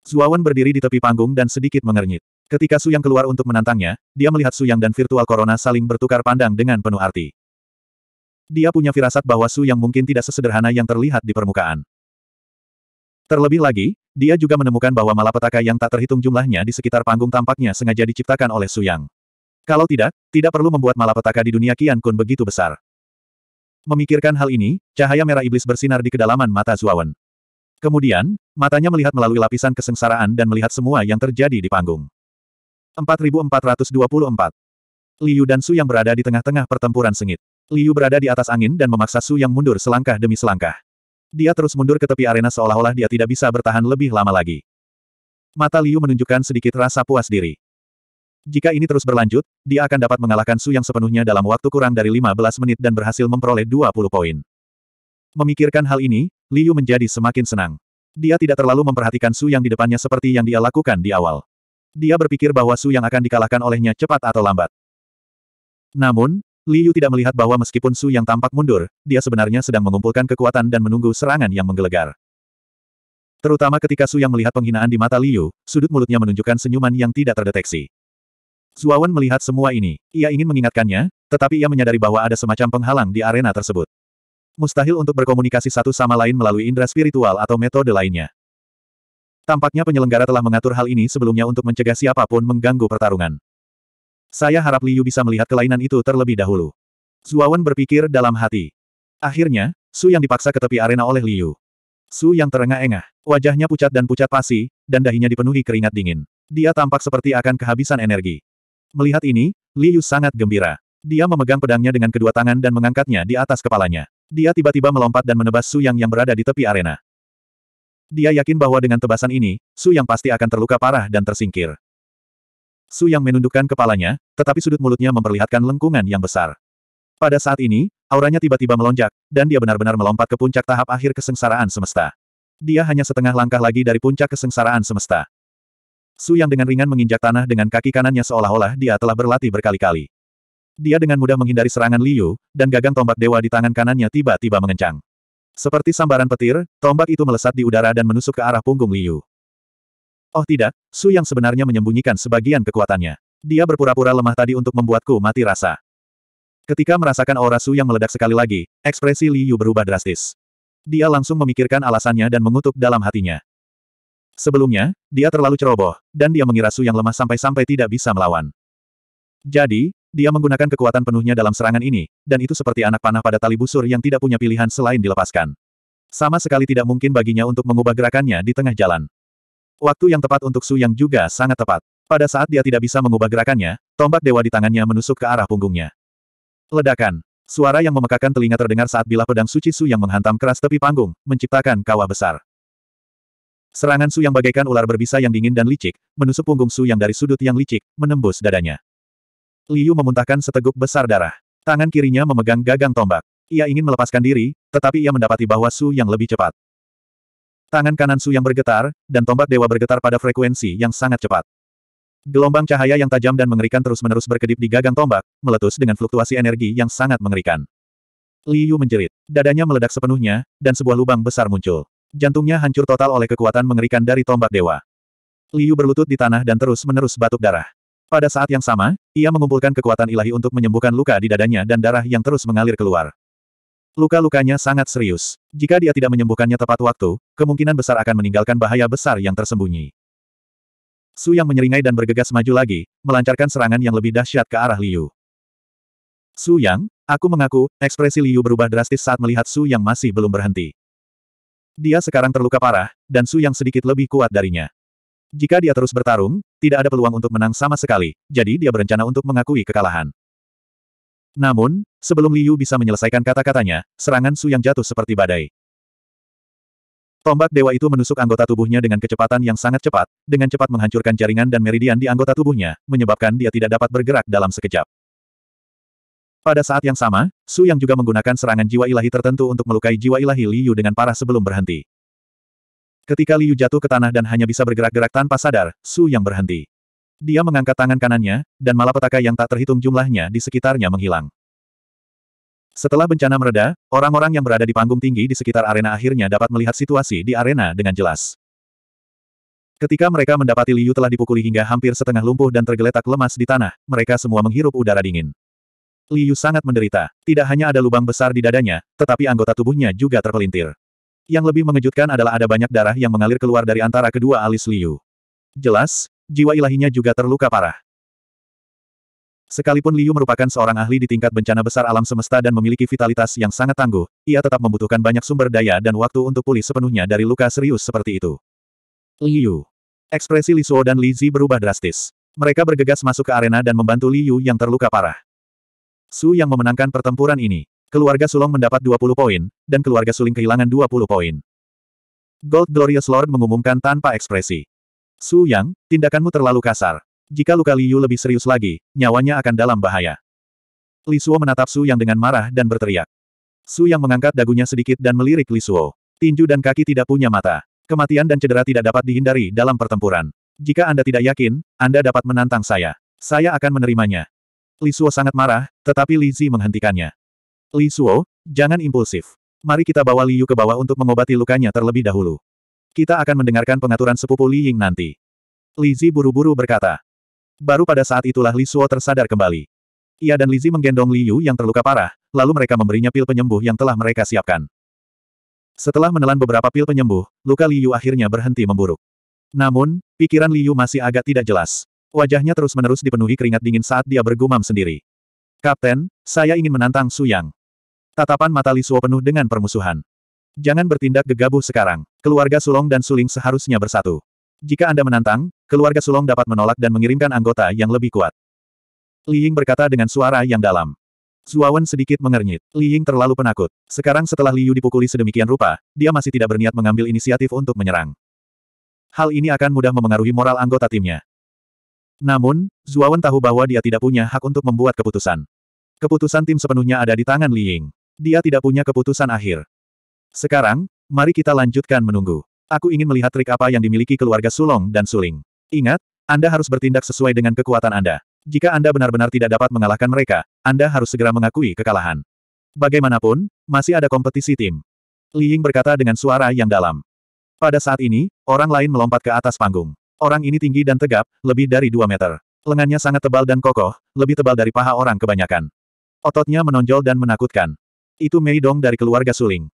Zuawan berdiri di tepi panggung dan sedikit mengernyit. Ketika Su Yang keluar untuk menantangnya, dia melihat Su Yang dan Virtual Corona saling bertukar pandang dengan penuh arti. Dia punya firasat bahwa Su Yang mungkin tidak sesederhana yang terlihat di permukaan. Terlebih lagi, dia juga menemukan bahwa malapetaka yang tak terhitung jumlahnya di sekitar panggung tampaknya sengaja diciptakan oleh Su Yang. Kalau tidak, tidak perlu membuat malapetaka di dunia Qian Kun begitu besar. Memikirkan hal ini, cahaya merah iblis bersinar di kedalaman mata Zuawan. Kemudian, matanya melihat melalui lapisan kesengsaraan dan melihat semua yang terjadi di panggung. 4424 Liu dan Su yang berada di tengah-tengah pertempuran sengit. Liu berada di atas angin dan memaksa Su yang mundur selangkah demi selangkah. Dia terus mundur ke tepi arena seolah-olah dia tidak bisa bertahan lebih lama lagi. Mata Liu menunjukkan sedikit rasa puas diri. Jika ini terus berlanjut, dia akan dapat mengalahkan Su yang sepenuhnya dalam waktu kurang dari 15 menit dan berhasil memperoleh 20 poin. Memikirkan hal ini, Liu menjadi semakin senang. Dia tidak terlalu memperhatikan Su yang di depannya seperti yang dia lakukan di awal. Dia berpikir bahwa Su yang akan dikalahkan olehnya cepat atau lambat. Namun, Liu tidak melihat bahwa meskipun Su yang tampak mundur, dia sebenarnya sedang mengumpulkan kekuatan dan menunggu serangan yang menggelegar. Terutama ketika Su yang melihat penghinaan di mata Liu, sudut mulutnya menunjukkan senyuman yang tidak terdeteksi. Zuawan melihat semua ini. Ia ingin mengingatkannya, tetapi ia menyadari bahwa ada semacam penghalang di arena tersebut. Mustahil untuk berkomunikasi satu sama lain melalui indera spiritual atau metode lainnya. Tampaknya penyelenggara telah mengatur hal ini sebelumnya untuk mencegah siapapun mengganggu pertarungan. Saya harap Liu bisa melihat kelainan itu terlebih dahulu. Zuawan berpikir dalam hati. Akhirnya, Su yang dipaksa ke tepi arena oleh Liu. Su yang terengah-engah, wajahnya pucat dan pucat pasi, dan dahinya dipenuhi keringat dingin. Dia tampak seperti akan kehabisan energi. Melihat ini, Liu sangat gembira. Dia memegang pedangnya dengan kedua tangan dan mengangkatnya di atas kepalanya. Dia tiba-tiba melompat dan menebas Su Yang yang berada di tepi arena. Dia yakin bahwa dengan tebasan ini, Su Yang pasti akan terluka parah dan tersingkir. Su Yang menundukkan kepalanya, tetapi sudut mulutnya memperlihatkan lengkungan yang besar. Pada saat ini, auranya tiba-tiba melonjak, dan dia benar-benar melompat ke puncak tahap akhir kesengsaraan semesta. Dia hanya setengah langkah lagi dari puncak kesengsaraan semesta. Su Yang dengan ringan menginjak tanah dengan kaki kanannya seolah-olah dia telah berlatih berkali-kali. Dia dengan mudah menghindari serangan Liu, dan gagang tombak dewa di tangan kanannya tiba-tiba mengencang. Seperti sambaran petir, tombak itu melesat di udara dan menusuk ke arah punggung Liu. Oh tidak, Su yang sebenarnya menyembunyikan sebagian kekuatannya. Dia berpura-pura lemah tadi untuk membuatku mati rasa. Ketika merasakan aura Su yang meledak sekali lagi, ekspresi Liu berubah drastis. Dia langsung memikirkan alasannya dan mengutuk dalam hatinya. Sebelumnya, dia terlalu ceroboh, dan dia mengira Su yang lemah sampai-sampai tidak bisa melawan. Jadi, dia menggunakan kekuatan penuhnya dalam serangan ini, dan itu seperti anak panah pada tali busur yang tidak punya pilihan selain dilepaskan. Sama sekali tidak mungkin baginya untuk mengubah gerakannya di tengah jalan. Waktu yang tepat untuk Su Yang juga sangat tepat. Pada saat dia tidak bisa mengubah gerakannya, tombak dewa di tangannya menusuk ke arah punggungnya. Ledakan. Suara yang memekakan telinga terdengar saat bilah pedang suci Su yang menghantam keras tepi panggung, menciptakan kawah besar. Serangan Su yang bagaikan ular berbisa yang dingin dan licik, menusuk punggung Su yang dari sudut yang licik, menembus dadanya. Liu memuntahkan seteguk besar darah. Tangan kirinya memegang gagang tombak. Ia ingin melepaskan diri, tetapi ia mendapati bahwa Su yang lebih cepat. Tangan kanan Su yang bergetar, dan tombak dewa bergetar pada frekuensi yang sangat cepat. Gelombang cahaya yang tajam dan mengerikan terus-menerus berkedip di gagang tombak, meletus dengan fluktuasi energi yang sangat mengerikan. Liu menjerit. Dadanya meledak sepenuhnya, dan sebuah lubang besar muncul. Jantungnya hancur total oleh kekuatan mengerikan dari tombak dewa. Liu berlutut di tanah dan terus-menerus batuk darah. Pada saat yang sama, ia mengumpulkan kekuatan ilahi untuk menyembuhkan luka di dadanya dan darah yang terus mengalir keluar. Luka-lukanya sangat serius. Jika dia tidak menyembuhkannya tepat waktu, kemungkinan besar akan meninggalkan bahaya besar yang tersembunyi. Su yang menyeringai dan bergegas maju lagi, melancarkan serangan yang lebih dahsyat ke arah Liu. Su Yang, aku mengaku, ekspresi Liu berubah drastis saat melihat Su Yang masih belum berhenti. Dia sekarang terluka parah, dan Su Yang sedikit lebih kuat darinya. Jika dia terus bertarung, tidak ada peluang untuk menang sama sekali, jadi dia berencana untuk mengakui kekalahan. Namun, sebelum Liu bisa menyelesaikan kata-katanya, serangan Su yang jatuh seperti badai. Tombak dewa itu menusuk anggota tubuhnya dengan kecepatan yang sangat cepat, dengan cepat menghancurkan jaringan dan meridian di anggota tubuhnya, menyebabkan dia tidak dapat bergerak dalam sekejap. Pada saat yang sama, Su yang juga menggunakan serangan jiwa ilahi tertentu untuk melukai jiwa ilahi Liu dengan parah sebelum berhenti. Ketika Liu jatuh ke tanah dan hanya bisa bergerak-gerak tanpa sadar, Su Yang berhenti. Dia mengangkat tangan kanannya, dan malapetaka yang tak terhitung jumlahnya di sekitarnya menghilang. Setelah bencana mereda, orang-orang yang berada di panggung tinggi di sekitar arena akhirnya dapat melihat situasi di arena dengan jelas. Ketika mereka mendapati Liu telah dipukuli hingga hampir setengah lumpuh dan tergeletak lemas di tanah, mereka semua menghirup udara dingin. Liu sangat menderita. Tidak hanya ada lubang besar di dadanya, tetapi anggota tubuhnya juga terpelintir. Yang lebih mengejutkan adalah ada banyak darah yang mengalir keluar dari antara kedua alis Liu. Jelas, jiwa ilahinya juga terluka parah. Sekalipun Liu merupakan seorang ahli di tingkat bencana besar alam semesta dan memiliki vitalitas yang sangat tangguh, ia tetap membutuhkan banyak sumber daya dan waktu untuk pulih sepenuhnya dari luka serius seperti itu. Liu. Ekspresi Li Suo dan Li Zi berubah drastis. Mereka bergegas masuk ke arena dan membantu Liu yang terluka parah. Su yang memenangkan pertempuran ini. Keluarga Sulong mendapat 20 poin, dan keluarga Suling kehilangan 20 poin. Gold Glorious Lord mengumumkan tanpa ekspresi. Su Yang, tindakanmu terlalu kasar. Jika luka Liu lebih serius lagi, nyawanya akan dalam bahaya. Li Suo menatap Su Yang dengan marah dan berteriak. Su Yang mengangkat dagunya sedikit dan melirik Li Suo. Tinju dan kaki tidak punya mata. Kematian dan cedera tidak dapat dihindari dalam pertempuran. Jika Anda tidak yakin, Anda dapat menantang saya. Saya akan menerimanya. Li Suo sangat marah, tetapi Li Zi menghentikannya. Li Suo, jangan impulsif. Mari kita bawa Li Yu ke bawah untuk mengobati lukanya terlebih dahulu. Kita akan mendengarkan pengaturan sepupu Li Ying nanti. Li Zi buru-buru berkata. Baru pada saat itulah Li Suo tersadar kembali. Ia dan Li Zi menggendong Li Yu yang terluka parah, lalu mereka memberinya pil penyembuh yang telah mereka siapkan. Setelah menelan beberapa pil penyembuh, luka Li Yu akhirnya berhenti memburuk. Namun, pikiran Li Yu masih agak tidak jelas. Wajahnya terus-menerus dipenuhi keringat dingin saat dia bergumam sendiri. Kapten, saya ingin menantang Su Yang. Tatapan mata Lisuo penuh dengan permusuhan. Jangan bertindak gegabah sekarang. Keluarga Sulong dan Suling seharusnya bersatu. Jika Anda menantang, keluarga Sulong dapat menolak dan mengirimkan anggota yang lebih kuat. Li Ying berkata dengan suara yang dalam. Zuawan sedikit mengernyit. Li Ying terlalu penakut. Sekarang setelah Liu dipukuli sedemikian rupa, dia masih tidak berniat mengambil inisiatif untuk menyerang. Hal ini akan mudah memengaruhi moral anggota timnya. Namun, Zuawan tahu bahwa dia tidak punya hak untuk membuat keputusan. Keputusan tim sepenuhnya ada di tangan Li Ying. Dia tidak punya keputusan akhir. Sekarang, mari kita lanjutkan menunggu. Aku ingin melihat trik apa yang dimiliki keluarga Sulong dan Suling. Ingat, Anda harus bertindak sesuai dengan kekuatan Anda. Jika Anda benar-benar tidak dapat mengalahkan mereka, Anda harus segera mengakui kekalahan. Bagaimanapun, masih ada kompetisi tim. Li Ying berkata dengan suara yang dalam. Pada saat ini, orang lain melompat ke atas panggung. Orang ini tinggi dan tegap, lebih dari 2 meter. Lengannya sangat tebal dan kokoh, lebih tebal dari paha orang kebanyakan. Ototnya menonjol dan menakutkan. Itu Mei Dong dari keluarga Suling.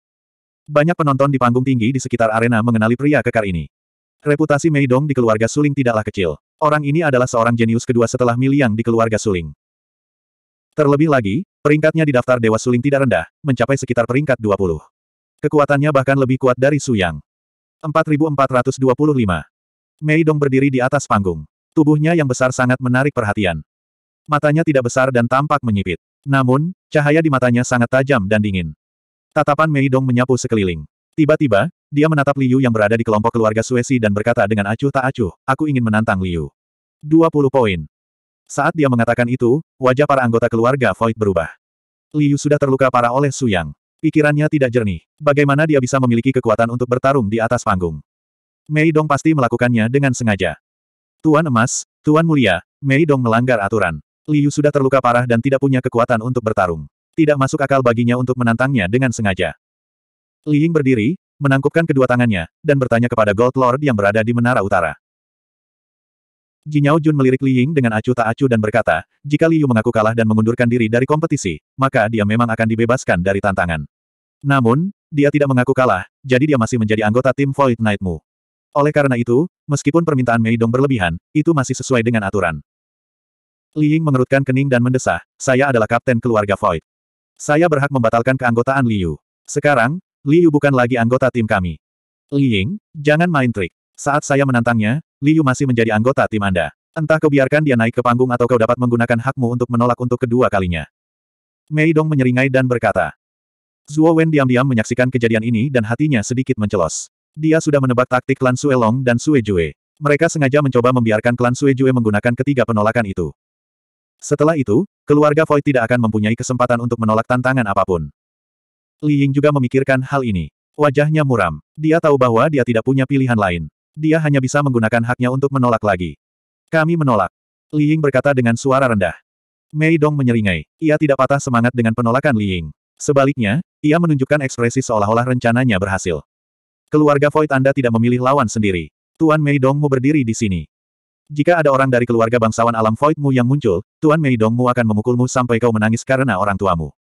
Banyak penonton di panggung tinggi di sekitar arena mengenali pria kekar ini. Reputasi Mei Dong di keluarga Suling tidaklah kecil. Orang ini adalah seorang jenius kedua setelah Miliang di keluarga Suling. Terlebih lagi, peringkatnya di daftar Dewa Suling tidak rendah, mencapai sekitar peringkat 20. Kekuatannya bahkan lebih kuat dari Su Yang. 4425. Mei Dong berdiri di atas panggung. Tubuhnya yang besar sangat menarik perhatian. Matanya tidak besar dan tampak menyipit. Namun, Cahaya di matanya sangat tajam dan dingin. Tatapan Mei Dong menyapu sekeliling. Tiba-tiba, dia menatap Liu yang berada di kelompok keluarga Suesi dan berkata dengan acuh tak acuh, aku ingin menantang Liu. 20 poin. Saat dia mengatakan itu, wajah para anggota keluarga Void berubah. Liu sudah terluka parah oleh Su Yang. Pikirannya tidak jernih. Bagaimana dia bisa memiliki kekuatan untuk bertarung di atas panggung? Mei Dong pasti melakukannya dengan sengaja. Tuan emas, Tuan mulia, Mei Dong melanggar aturan. Liu sudah terluka parah dan tidak punya kekuatan untuk bertarung. Tidak masuk akal baginya untuk menantangnya dengan sengaja. Li Ying berdiri, menangkupkan kedua tangannya, dan bertanya kepada Gold Lord yang berada di Menara Utara. Jinyao Jun melirik Li Ying dengan acuh tak acuh dan berkata, jika Liu mengaku kalah dan mengundurkan diri dari kompetisi, maka dia memang akan dibebaskan dari tantangan. Namun, dia tidak mengaku kalah, jadi dia masih menjadi anggota tim Void Knightmu. Oleh karena itu, meskipun permintaan Mei Dong berlebihan, itu masih sesuai dengan aturan. Li Ying mengerutkan kening dan mendesah, saya adalah kapten keluarga Void. Saya berhak membatalkan keanggotaan Li Yu. Sekarang, Li Yu bukan lagi anggota tim kami. Li Ying, jangan main trik. Saat saya menantangnya, Li Yu masih menjadi anggota tim Anda. Entah kau biarkan dia naik ke panggung atau kau dapat menggunakan hakmu untuk menolak untuk kedua kalinya. Mei Dong menyeringai dan berkata. Zuo Wen diam-diam menyaksikan kejadian ini dan hatinya sedikit mencelos. Dia sudah menebak taktik klan Sue Long dan Sue Jue. Mereka sengaja mencoba membiarkan klan Sue Jue menggunakan ketiga penolakan itu. Setelah itu, keluarga Void tidak akan mempunyai kesempatan untuk menolak tantangan apapun. Li Ying juga memikirkan hal ini. Wajahnya muram. Dia tahu bahwa dia tidak punya pilihan lain. Dia hanya bisa menggunakan haknya untuk menolak lagi. Kami menolak. Li Ying berkata dengan suara rendah. Mei Dong menyeringai. Ia tidak patah semangat dengan penolakan Li Ying. Sebaliknya, ia menunjukkan ekspresi seolah-olah rencananya berhasil. Keluarga Void Anda tidak memilih lawan sendiri. Tuan Mei Dong mau berdiri di sini. Jika ada orang dari keluarga bangsawan alam voidmu yang muncul, Tuan Mei Dongmu akan memukulmu sampai kau menangis karena orang tuamu.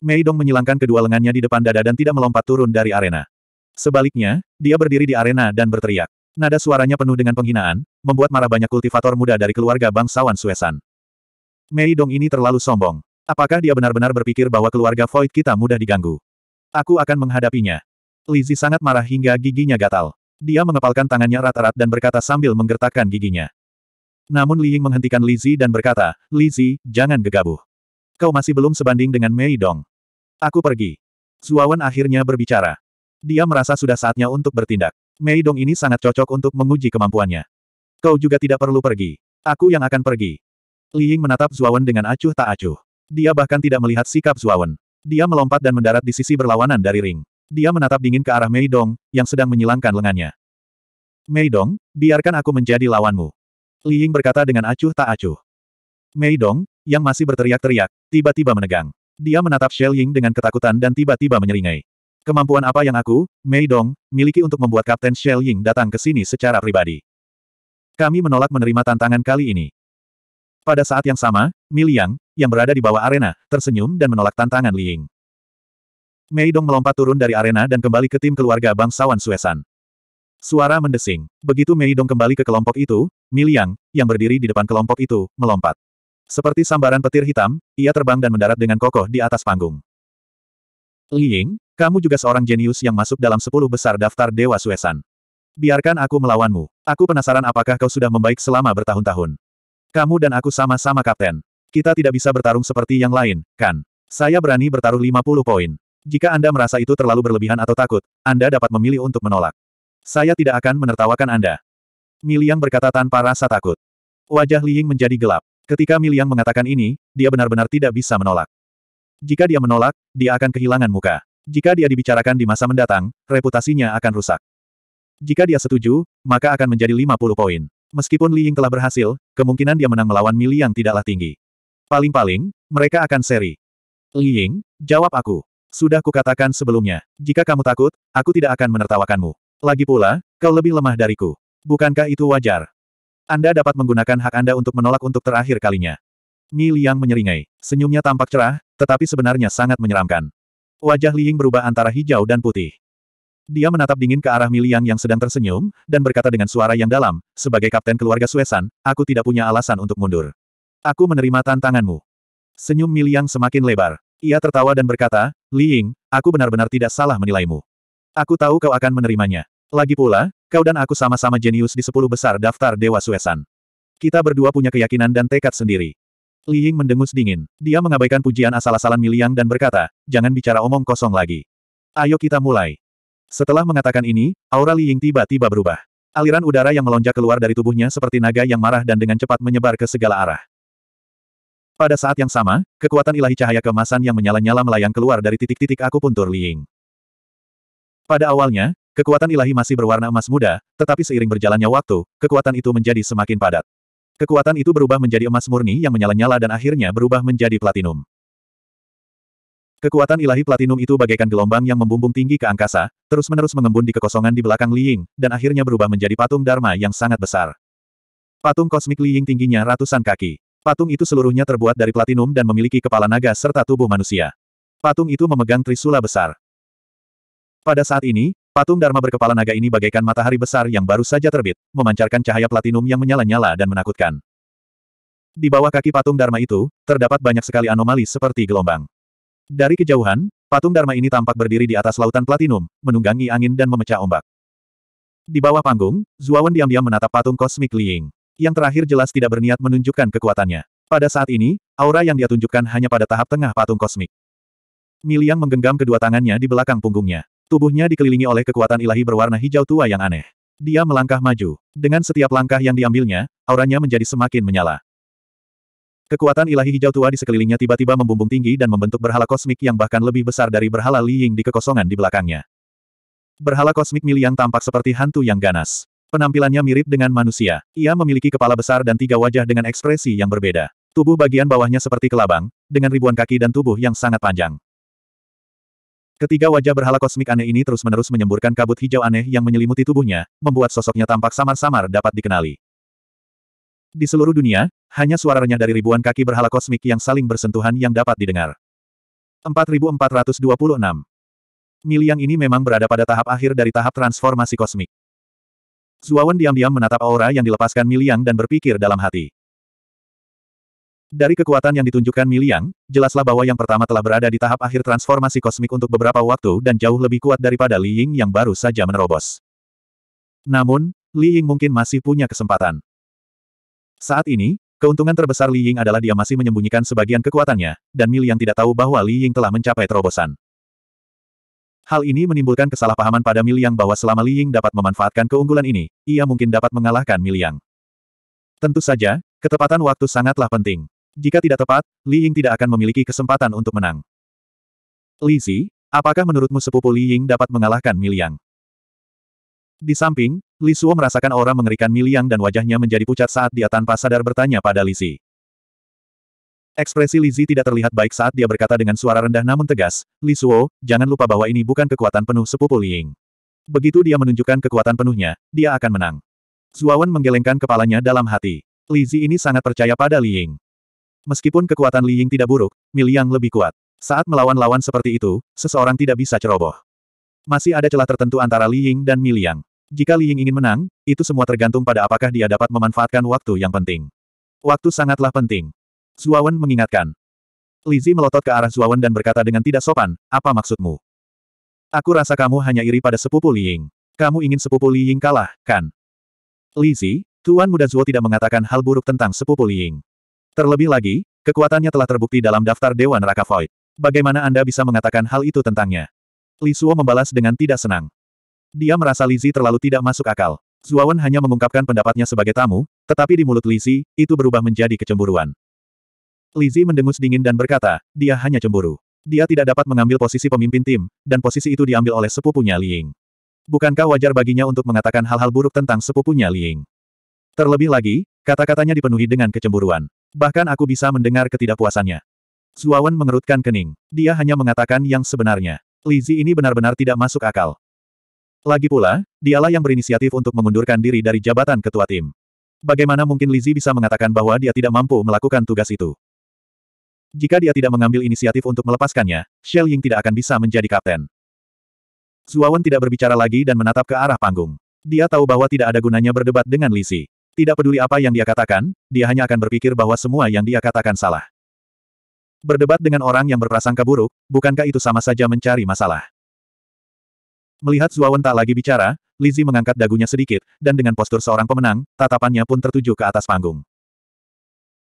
Mei Dong menyilangkan kedua lengannya di depan dada dan tidak melompat turun dari arena. Sebaliknya, dia berdiri di arena dan berteriak. Nada suaranya penuh dengan penghinaan, membuat marah banyak kultivator muda dari keluarga bangsawan Suesan. Mei Dong ini terlalu sombong. Apakah dia benar-benar berpikir bahwa keluarga Void kita mudah diganggu? Aku akan menghadapinya. Lizzie sangat marah hingga giginya gatal. Dia mengepalkan tangannya rata rata dan berkata sambil menggertakkan giginya. Namun Li Ying menghentikan Li Zi dan berkata, Li Zi, jangan gegabah. Kau masih belum sebanding dengan Mei Dong. Aku pergi. Zuawan akhirnya berbicara. Dia merasa sudah saatnya untuk bertindak. Mei Dong ini sangat cocok untuk menguji kemampuannya. Kau juga tidak perlu pergi. Aku yang akan pergi. Li Ying menatap Zuawan dengan acuh tak acuh. Dia bahkan tidak melihat sikap Zuawan. Dia melompat dan mendarat di sisi berlawanan dari ring. Dia menatap dingin ke arah Mei Dong, yang sedang menyilangkan lengannya. Mei Dong, biarkan aku menjadi lawanmu. Li Ying berkata dengan acuh tak acuh. Mei Dong, yang masih berteriak-teriak, tiba-tiba menegang. Dia menatap Shell Ying dengan ketakutan dan tiba-tiba menyeringai. Kemampuan apa yang aku, Mei Dong, miliki untuk membuat Kapten Shell Ying datang ke sini secara pribadi? Kami menolak menerima tantangan kali ini. Pada saat yang sama, Mi Liang, yang berada di bawah arena, tersenyum dan menolak tantangan Li Ying. Mei Dong melompat turun dari arena dan kembali ke tim keluarga bangsawan Suesan. Suara mendesing. Begitu Mei Dong kembali ke kelompok itu, Mi Liang, yang berdiri di depan kelompok itu, melompat. Seperti sambaran petir hitam, ia terbang dan mendarat dengan kokoh di atas panggung. Li Ying, kamu juga seorang jenius yang masuk dalam sepuluh besar daftar Dewa Suesan. Biarkan aku melawanmu. Aku penasaran apakah kau sudah membaik selama bertahun-tahun. Kamu dan aku sama-sama kapten. Kita tidak bisa bertarung seperti yang lain, kan? Saya berani bertaruh 50 poin. Jika Anda merasa itu terlalu berlebihan atau takut, Anda dapat memilih untuk menolak. Saya tidak akan menertawakan Anda. Miliang berkata tanpa rasa takut. Wajah Li Ying menjadi gelap. Ketika Miliang mengatakan ini, dia benar-benar tidak bisa menolak. Jika dia menolak, dia akan kehilangan muka. Jika dia dibicarakan di masa mendatang, reputasinya akan rusak. Jika dia setuju, maka akan menjadi 50 poin. Meskipun Li Ying telah berhasil, kemungkinan dia menang melawan Miliang tidaklah tinggi. Paling-paling, mereka akan seri. Li Ying, jawab aku. Sudah kukatakan sebelumnya, jika kamu takut, aku tidak akan menertawakanmu. Lagi pula, kau lebih lemah dariku. Bukankah itu wajar? Anda dapat menggunakan hak Anda untuk menolak untuk terakhir kalinya. Mi Liang menyeringai. Senyumnya tampak cerah, tetapi sebenarnya sangat menyeramkan. Wajah Li Ying berubah antara hijau dan putih. Dia menatap dingin ke arah Mi Liang yang sedang tersenyum, dan berkata dengan suara yang dalam, sebagai kapten keluarga Suesan, aku tidak punya alasan untuk mundur. Aku menerima tantanganmu. Senyum Mi Liang semakin lebar. Ia tertawa dan berkata, Li Ying, aku benar-benar tidak salah menilaimu. Aku tahu kau akan menerimanya. Lagi pula, kau dan aku sama-sama jenius di sepuluh besar daftar Dewa Suesan. Kita berdua punya keyakinan dan tekad sendiri. Li Ying mendengus dingin. Dia mengabaikan pujian asal-asalan Miliang dan berkata, jangan bicara omong kosong lagi. Ayo kita mulai. Setelah mengatakan ini, aura Li Ying tiba-tiba berubah. Aliran udara yang melonjak keluar dari tubuhnya seperti naga yang marah dan dengan cepat menyebar ke segala arah. Pada saat yang sama, kekuatan ilahi cahaya kemasan yang menyala-nyala melayang keluar dari titik-titik aku akupuntur Liing. Pada awalnya, kekuatan ilahi masih berwarna emas muda, tetapi seiring berjalannya waktu, kekuatan itu menjadi semakin padat. Kekuatan itu berubah menjadi emas murni yang menyala-nyala dan akhirnya berubah menjadi platinum. Kekuatan ilahi platinum itu bagaikan gelombang yang membumbung tinggi ke angkasa, terus-menerus mengembun di kekosongan di belakang Liing, dan akhirnya berubah menjadi patung Dharma yang sangat besar. Patung kosmik Liing tingginya ratusan kaki. Patung itu seluruhnya terbuat dari platinum dan memiliki kepala naga serta tubuh manusia. Patung itu memegang trisula besar. Pada saat ini, patung Dharma berkepala naga ini bagaikan matahari besar yang baru saja terbit, memancarkan cahaya platinum yang menyala-nyala dan menakutkan. Di bawah kaki patung Dharma itu, terdapat banyak sekali anomali seperti gelombang. Dari kejauhan, patung Dharma ini tampak berdiri di atas lautan platinum, menunggangi angin dan memecah ombak. Di bawah panggung, Zuawan diam-diam menatap patung kosmik Liying yang terakhir jelas tidak berniat menunjukkan kekuatannya. Pada saat ini, aura yang dia tunjukkan hanya pada tahap tengah patung kosmik. Miliang menggenggam kedua tangannya di belakang punggungnya. Tubuhnya dikelilingi oleh kekuatan ilahi berwarna hijau tua yang aneh. Dia melangkah maju. Dengan setiap langkah yang diambilnya, auranya menjadi semakin menyala. Kekuatan ilahi hijau tua di sekelilingnya tiba-tiba membumbung tinggi dan membentuk berhala kosmik yang bahkan lebih besar dari berhala Li Ying di kekosongan di belakangnya. Berhala kosmik Miliang tampak seperti hantu yang ganas. Penampilannya mirip dengan manusia. Ia memiliki kepala besar dan tiga wajah dengan ekspresi yang berbeda. Tubuh bagian bawahnya seperti kelabang, dengan ribuan kaki dan tubuh yang sangat panjang. Ketiga wajah berhala kosmik aneh ini terus-menerus menyemburkan kabut hijau aneh yang menyelimuti tubuhnya, membuat sosoknya tampak samar-samar dapat dikenali. Di seluruh dunia, hanya suara renyah dari ribuan kaki berhala kosmik yang saling bersentuhan yang dapat didengar. 4426 Miliang ini memang berada pada tahap akhir dari tahap transformasi kosmik. Zuawan diam-diam menatap aura yang dilepaskan Miliang dan berpikir dalam hati. Dari kekuatan yang ditunjukkan Miliang, jelaslah bahwa yang pertama telah berada di tahap akhir transformasi kosmik untuk beberapa waktu dan jauh lebih kuat daripada Li Ying yang baru saja menerobos. Namun, Li Ying mungkin masih punya kesempatan. Saat ini, keuntungan terbesar Li Ying adalah dia masih menyembunyikan sebagian kekuatannya, dan Miliang tidak tahu bahwa Li Ying telah mencapai terobosan. Hal ini menimbulkan kesalahpahaman pada Miliang bahwa selama Liying dapat memanfaatkan keunggulan ini, ia mungkin dapat mengalahkan Miliang. Tentu saja, ketepatan waktu sangatlah penting. Jika tidak tepat, Liying tidak akan memiliki kesempatan untuk menang. Li Zi, apakah menurutmu sepupu Liying dapat mengalahkan Miliang? Di samping, Li Suo merasakan aura mengerikan Miliang dan wajahnya menjadi pucat saat dia tanpa sadar bertanya pada Li Zi. Ekspresi Lizzie tidak terlihat baik saat dia berkata dengan suara rendah namun tegas, Li Suo, jangan lupa bahwa ini bukan kekuatan penuh sepupu Li Ying. Begitu dia menunjukkan kekuatan penuhnya, dia akan menang. Zuawan menggelengkan kepalanya dalam hati. Lizzie ini sangat percaya pada Li Ying. Meskipun kekuatan Li Ying tidak buruk, Mi Liang lebih kuat. Saat melawan lawan seperti itu, seseorang tidak bisa ceroboh. Masih ada celah tertentu antara Li Ying dan Mi Liang. Jika Li Ying ingin menang, itu semua tergantung pada apakah dia dapat memanfaatkan waktu yang penting. Waktu sangatlah penting. Zuawan mengingatkan. Lizzie melotot ke arah Zuawan dan berkata dengan tidak sopan, apa maksudmu? Aku rasa kamu hanya iri pada sepupu Li Ying. Kamu ingin sepupu Li Ying kalah, kan? Lizzie, Tuan Muda Zuo tidak mengatakan hal buruk tentang sepupu Li Ying. Terlebih lagi, kekuatannya telah terbukti dalam daftar Dewan Raka Void. Bagaimana Anda bisa mengatakan hal itu tentangnya? Li Suo membalas dengan tidak senang. Dia merasa Lizzie terlalu tidak masuk akal. Zuawan hanya mengungkapkan pendapatnya sebagai tamu, tetapi di mulut Lizzie, itu berubah menjadi kecemburuan. Lizzie mendengus dingin dan berkata, dia hanya cemburu. Dia tidak dapat mengambil posisi pemimpin tim, dan posisi itu diambil oleh sepupunya Liing. Bukankah wajar baginya untuk mengatakan hal-hal buruk tentang sepupunya Liing? Terlebih lagi, kata-katanya dipenuhi dengan kecemburuan. Bahkan aku bisa mendengar ketidakpuasannya. Zuawan mengerutkan kening. Dia hanya mengatakan yang sebenarnya. Lizzie ini benar-benar tidak masuk akal. Lagi pula, dialah yang berinisiatif untuk mengundurkan diri dari jabatan ketua tim. Bagaimana mungkin Lizzie bisa mengatakan bahwa dia tidak mampu melakukan tugas itu? Jika dia tidak mengambil inisiatif untuk melepaskannya, Shell Ying tidak akan bisa menjadi kapten. Zuawan tidak berbicara lagi dan menatap ke arah panggung. Dia tahu bahwa tidak ada gunanya berdebat dengan Lisi. Tidak peduli apa yang dia katakan, dia hanya akan berpikir bahwa semua yang dia katakan salah. Berdebat dengan orang yang berprasangka buruk, bukankah itu sama saja mencari masalah? Melihat Zuawan tak lagi bicara, Lizzie mengangkat dagunya sedikit, dan dengan postur seorang pemenang, tatapannya pun tertuju ke atas panggung.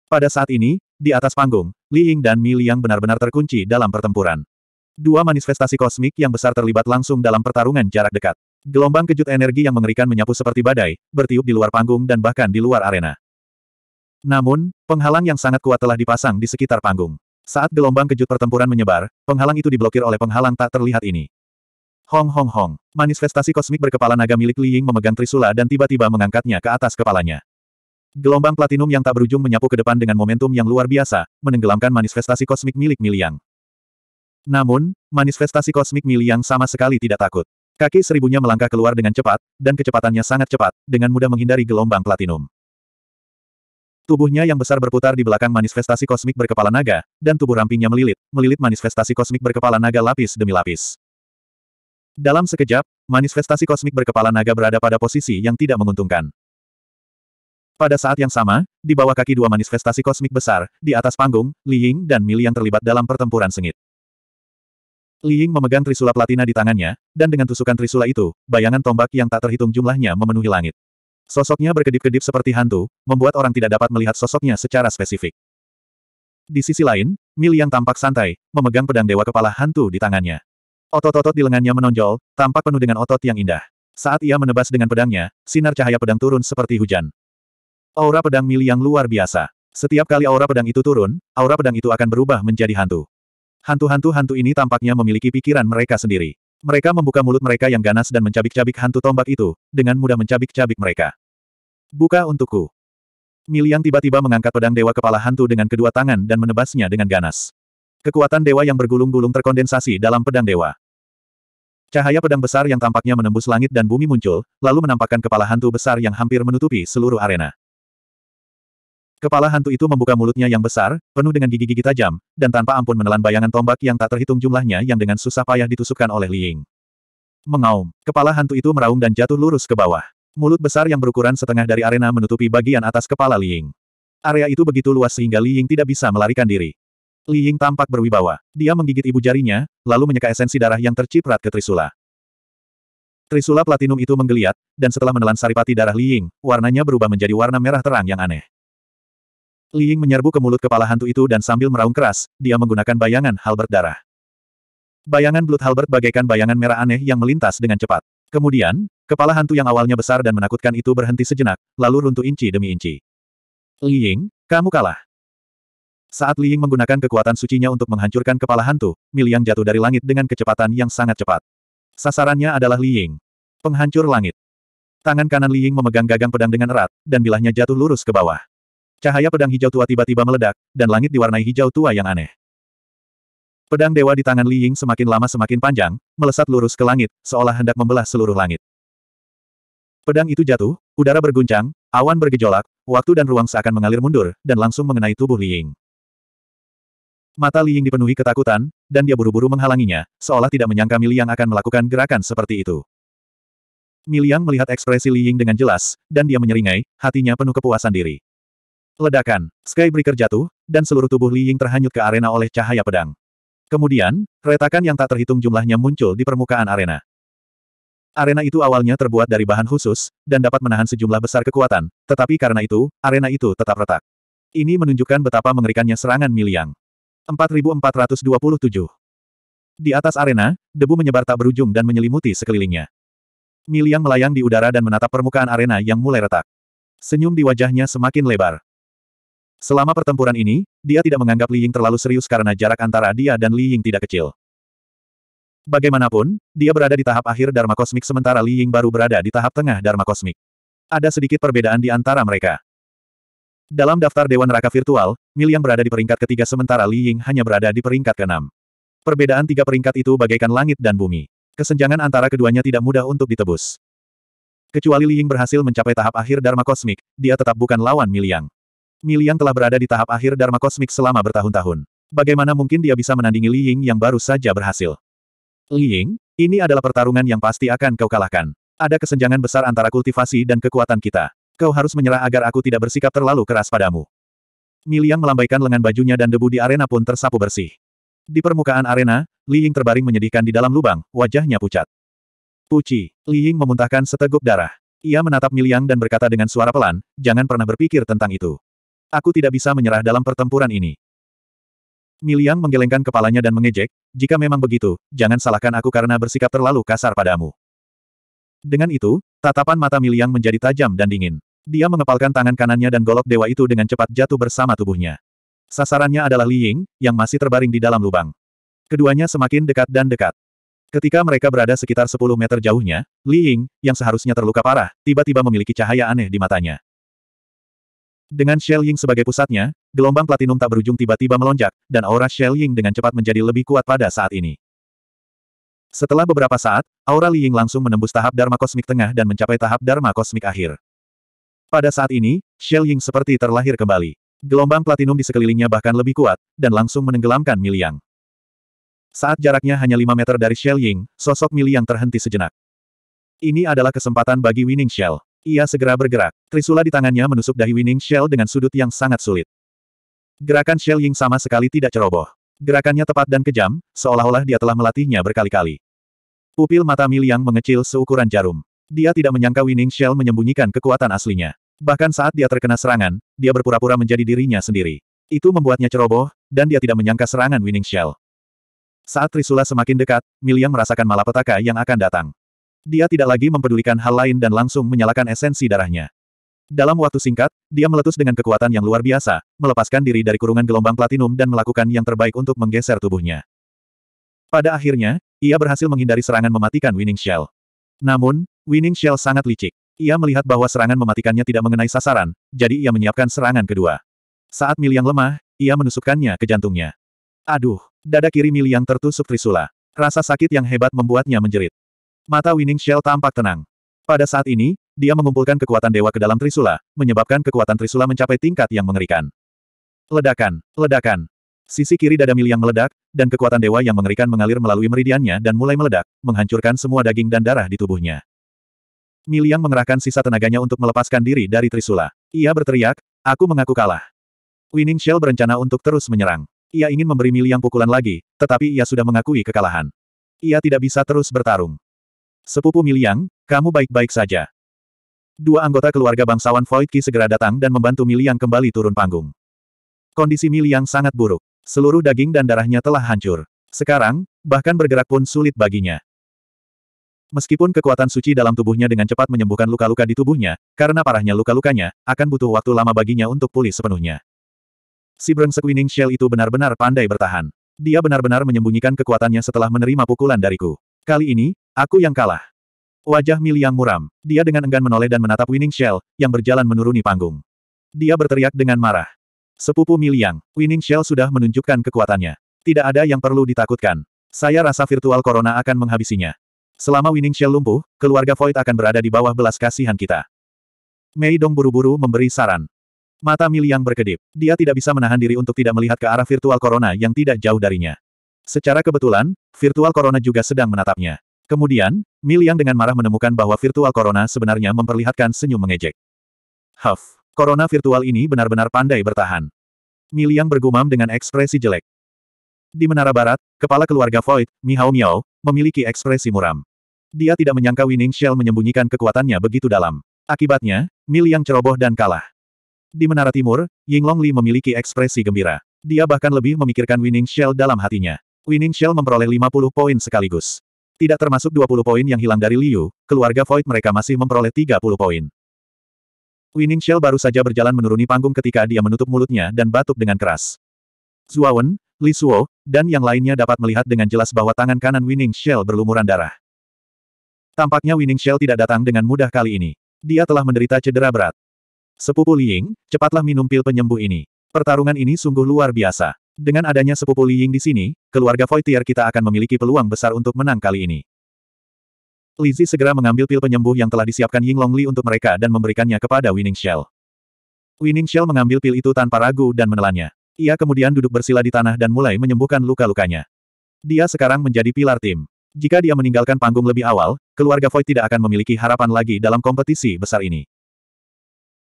Pada saat ini, di atas panggung, Li Ying dan Mi Liang benar-benar terkunci dalam pertempuran. Dua manifestasi kosmik yang besar terlibat langsung dalam pertarungan jarak dekat. Gelombang kejut energi yang mengerikan menyapu seperti badai, bertiup di luar panggung dan bahkan di luar arena. Namun, penghalang yang sangat kuat telah dipasang di sekitar panggung. Saat gelombang kejut pertempuran menyebar, penghalang itu diblokir oleh penghalang tak terlihat ini. Hong hong hong. Manifestasi kosmik berkepala naga milik Li Ying memegang trisula dan tiba-tiba mengangkatnya ke atas kepalanya. Gelombang platinum yang tak berujung menyapu ke depan dengan momentum yang luar biasa, menenggelamkan manifestasi kosmik milik Miliang. Namun, manifestasi kosmik Miliang sama sekali tidak takut. Kaki seribunya melangkah keluar dengan cepat, dan kecepatannya sangat cepat, dengan mudah menghindari gelombang platinum. Tubuhnya yang besar berputar di belakang manifestasi kosmik berkepala naga, dan tubuh rampingnya melilit, melilit manifestasi kosmik berkepala naga lapis demi lapis. Dalam sekejap, manifestasi kosmik berkepala naga berada pada posisi yang tidak menguntungkan. Pada saat yang sama, di bawah kaki dua manifestasi kosmik besar, di atas panggung, Li Ying dan Mili yang terlibat dalam pertempuran sengit. Li Ying memegang trisula platina di tangannya, dan dengan tusukan trisula itu, bayangan tombak yang tak terhitung jumlahnya memenuhi langit. Sosoknya berkedip-kedip seperti hantu, membuat orang tidak dapat melihat sosoknya secara spesifik. Di sisi lain, Mili yang tampak santai, memegang pedang dewa kepala hantu di tangannya. Otot-otot di lengannya menonjol, tampak penuh dengan otot yang indah. Saat ia menebas dengan pedangnya, sinar cahaya pedang turun seperti hujan. Aura pedang Mili yang luar biasa. Setiap kali aura pedang itu turun, aura pedang itu akan berubah menjadi hantu. Hantu-hantu hantu ini tampaknya memiliki pikiran mereka sendiri. Mereka membuka mulut mereka yang ganas dan mencabik-cabik hantu tombak itu, dengan mudah mencabik-cabik mereka. Buka untukku. Miliang tiba-tiba mengangkat pedang dewa kepala hantu dengan kedua tangan dan menebasnya dengan ganas. Kekuatan dewa yang bergulung-gulung terkondensasi dalam pedang dewa. Cahaya pedang besar yang tampaknya menembus langit dan bumi muncul, lalu menampakkan kepala hantu besar yang hampir menutupi seluruh arena. Kepala hantu itu membuka mulutnya yang besar, penuh dengan gigi-gigi tajam, dan tanpa ampun menelan bayangan tombak yang tak terhitung jumlahnya yang dengan susah payah ditusukkan oleh Li Mengaum, kepala hantu itu meraung dan jatuh lurus ke bawah. Mulut besar yang berukuran setengah dari arena menutupi bagian atas kepala Li Area itu begitu luas sehingga Li tidak bisa melarikan diri. Li tampak berwibawa. Dia menggigit ibu jarinya, lalu menyeka esensi darah yang terciprat ke Trisula. Trisula platinum itu menggeliat, dan setelah menelan saripati darah Li warnanya berubah menjadi warna merah terang yang aneh. Liying menyerbu ke mulut kepala hantu itu dan sambil meraung keras, dia menggunakan bayangan Halberd darah. Bayangan belut Halberd bagaikan bayangan merah aneh yang melintas dengan cepat. Kemudian, kepala hantu yang awalnya besar dan menakutkan itu berhenti sejenak, lalu runtuh inci demi inci. Liying, kamu kalah. Saat Liying menggunakan kekuatan sucinya untuk menghancurkan kepala hantu, Miliang jatuh dari langit dengan kecepatan yang sangat cepat. Sasarannya adalah Liying. Penghancur langit. Tangan kanan Liying memegang gagang pedang dengan erat, dan bilahnya jatuh lurus ke bawah. Cahaya pedang hijau tua tiba-tiba meledak, dan langit diwarnai hijau tua yang aneh. Pedang dewa di tangan Li Ying semakin lama semakin panjang, melesat lurus ke langit, seolah hendak membelah seluruh langit. Pedang itu jatuh, udara berguncang, awan bergejolak, waktu dan ruang seakan mengalir mundur, dan langsung mengenai tubuh Li Ying. Mata Li Ying dipenuhi ketakutan, dan dia buru-buru menghalanginya, seolah tidak menyangka Miliang akan melakukan gerakan seperti itu. Miliang melihat ekspresi Li Ying dengan jelas, dan dia menyeringai, hatinya penuh kepuasan diri. Ledakan, Skybreaker jatuh, dan seluruh tubuh Li Ying terhanyut ke arena oleh cahaya pedang. Kemudian, retakan yang tak terhitung jumlahnya muncul di permukaan arena. Arena itu awalnya terbuat dari bahan khusus, dan dapat menahan sejumlah besar kekuatan, tetapi karena itu, arena itu tetap retak. Ini menunjukkan betapa mengerikannya serangan Miliang. 4427 Di atas arena, debu menyebar tak berujung dan menyelimuti sekelilingnya. Miliang melayang di udara dan menatap permukaan arena yang mulai retak. Senyum di wajahnya semakin lebar. Selama pertempuran ini, dia tidak menganggap Li Ying terlalu serius karena jarak antara dia dan Li Ying tidak kecil. Bagaimanapun, dia berada di tahap akhir Dharma Kosmik sementara Li Ying baru berada di tahap tengah Dharma Kosmik. Ada sedikit perbedaan di antara mereka. Dalam daftar Dewan Neraka Virtual, Miliang berada di peringkat ketiga sementara Li Ying hanya berada di peringkat keenam. Perbedaan tiga peringkat itu bagaikan langit dan bumi. Kesenjangan antara keduanya tidak mudah untuk ditebus. Kecuali Li Ying berhasil mencapai tahap akhir Dharma Kosmik, dia tetap bukan lawan Miliang. Miliang telah berada di tahap akhir Dharma Kosmik selama bertahun-tahun. Bagaimana mungkin dia bisa menandingi Li Ying yang baru saja berhasil? Li Ying, ini adalah pertarungan yang pasti akan kau kalahkan. Ada kesenjangan besar antara kultivasi dan kekuatan kita. Kau harus menyerah agar aku tidak bersikap terlalu keras padamu. Miliang melambaikan lengan bajunya dan debu di arena pun tersapu bersih. Di permukaan arena, Li Ying terbaring menyedihkan di dalam lubang, wajahnya pucat. Puci, Li Ying memuntahkan seteguk darah. Ia menatap Miliang dan berkata dengan suara pelan, jangan pernah berpikir tentang itu. Aku tidak bisa menyerah dalam pertempuran ini. Miliang menggelengkan kepalanya dan mengejek, jika memang begitu, jangan salahkan aku karena bersikap terlalu kasar padamu. Dengan itu, tatapan mata Miliang menjadi tajam dan dingin. Dia mengepalkan tangan kanannya dan golok dewa itu dengan cepat jatuh bersama tubuhnya. Sasarannya adalah Li Ying, yang masih terbaring di dalam lubang. Keduanya semakin dekat dan dekat. Ketika mereka berada sekitar 10 meter jauhnya, Li Ying, yang seharusnya terluka parah, tiba-tiba memiliki cahaya aneh di matanya. Dengan Shell Ying sebagai pusatnya, gelombang platinum tak berujung tiba-tiba melonjak, dan aura Shell Ying dengan cepat menjadi lebih kuat pada saat ini. Setelah beberapa saat, aura Li Ying langsung menembus tahap Dharma Kosmik Tengah dan mencapai tahap Dharma Kosmik Akhir. Pada saat ini, Shell Ying seperti terlahir kembali. Gelombang platinum di sekelilingnya bahkan lebih kuat, dan langsung menenggelamkan Miliang. Saat jaraknya hanya 5 meter dari Shell Ying, sosok Miliang terhenti sejenak. Ini adalah kesempatan bagi Winning Shell. Ia segera bergerak. Trisula di tangannya menusuk dahi Winning Shell dengan sudut yang sangat sulit. Gerakan Shell Ying sama sekali tidak ceroboh. Gerakannya tepat dan kejam, seolah-olah dia telah melatihnya berkali-kali. Pupil mata Miliang mengecil seukuran jarum. Dia tidak menyangka Winning Shell menyembunyikan kekuatan aslinya. Bahkan saat dia terkena serangan, dia berpura-pura menjadi dirinya sendiri. Itu membuatnya ceroboh, dan dia tidak menyangka serangan Winning Shell. Saat Trisula semakin dekat, Miliang merasakan malapetaka yang akan datang dia tidak lagi mempedulikan hal lain dan langsung menyalakan esensi darahnya. Dalam waktu singkat, dia meletus dengan kekuatan yang luar biasa, melepaskan diri dari kurungan gelombang platinum dan melakukan yang terbaik untuk menggeser tubuhnya. Pada akhirnya, ia berhasil menghindari serangan mematikan Winning Shell. Namun, Winning Shell sangat licik. Ia melihat bahwa serangan mematikannya tidak mengenai sasaran, jadi ia menyiapkan serangan kedua. Saat Mil yang lemah, ia menusukkannya ke jantungnya. Aduh, dada kiri Mil yang tertusuk Trisula. Rasa sakit yang hebat membuatnya menjerit. Mata Winning Shell tampak tenang. Pada saat ini, dia mengumpulkan kekuatan dewa ke dalam Trisula, menyebabkan kekuatan Trisula mencapai tingkat yang mengerikan. Ledakan, ledakan. Sisi kiri dada Mil yang meledak, dan kekuatan dewa yang mengerikan mengalir melalui meridiannya dan mulai meledak, menghancurkan semua daging dan darah di tubuhnya. Mil yang mengerahkan sisa tenaganya untuk melepaskan diri dari Trisula. Ia berteriak, aku mengaku kalah. Winning Shell berencana untuk terus menyerang. Ia ingin memberi mil yang pukulan lagi, tetapi ia sudah mengakui kekalahan. Ia tidak bisa terus bertarung. Sepupu Miliang, kamu baik-baik saja. Dua anggota keluarga bangsawan Void segera datang dan membantu Miliang kembali turun panggung. Kondisi Miliang sangat buruk. Seluruh daging dan darahnya telah hancur. Sekarang, bahkan bergerak pun sulit baginya. Meskipun kekuatan suci dalam tubuhnya dengan cepat menyembuhkan luka-luka di tubuhnya, karena parahnya luka-lukanya, akan butuh waktu lama baginya untuk pulih sepenuhnya. Si brengsek Winning Shell itu benar-benar pandai bertahan. Dia benar-benar menyembunyikan kekuatannya setelah menerima pukulan dariku. Kali ini, Aku yang kalah. Wajah Miliang muram, dia dengan enggan menoleh dan menatap Winning Shell, yang berjalan menuruni panggung. Dia berteriak dengan marah. Sepupu Miliang, Winning Shell sudah menunjukkan kekuatannya. Tidak ada yang perlu ditakutkan. Saya rasa virtual corona akan menghabisinya. Selama Winning Shell lumpuh, keluarga Void akan berada di bawah belas kasihan kita. Mei Dong buru-buru memberi saran. Mata Miliang berkedip. Dia tidak bisa menahan diri untuk tidak melihat ke arah virtual corona yang tidak jauh darinya. Secara kebetulan, virtual corona juga sedang menatapnya. Kemudian, Mi dengan marah menemukan bahwa virtual corona sebenarnya memperlihatkan senyum mengejek. Huff, corona virtual ini benar-benar pandai bertahan. Mi bergumam dengan ekspresi jelek. Di Menara Barat, kepala keluarga Void, Mihao Hao Miao, memiliki ekspresi muram. Dia tidak menyangka Winning Shell menyembunyikan kekuatannya begitu dalam. Akibatnya, Mi ceroboh dan kalah. Di Menara Timur, Yinglong Li memiliki ekspresi gembira. Dia bahkan lebih memikirkan Winning Shell dalam hatinya. Winning Shell memperoleh 50 poin sekaligus. Tidak termasuk 20 poin yang hilang dari Liu, keluarga Void mereka masih memperoleh 30 poin. Winning Shell baru saja berjalan menuruni panggung ketika dia menutup mulutnya dan batuk dengan keras. Zuawan, Li Suo, dan yang lainnya dapat melihat dengan jelas bahwa tangan kanan Winning Shell berlumuran darah. Tampaknya Winning Shell tidak datang dengan mudah kali ini. Dia telah menderita cedera berat. Sepupu Li Ying, cepatlah minum pil penyembuh ini. Pertarungan ini sungguh luar biasa. Dengan adanya sepupu Li Ying di sini, keluarga Voitier kita akan memiliki peluang besar untuk menang kali ini. Lizzie segera mengambil pil penyembuh yang telah disiapkan Ying Li untuk mereka dan memberikannya kepada Winning Shell. Winning Shell mengambil pil itu tanpa ragu dan menelannya. Ia kemudian duduk bersila di tanah dan mulai menyembuhkan luka-lukanya. Dia sekarang menjadi pilar tim. Jika dia meninggalkan panggung lebih awal, keluarga Void tidak akan memiliki harapan lagi dalam kompetisi besar ini.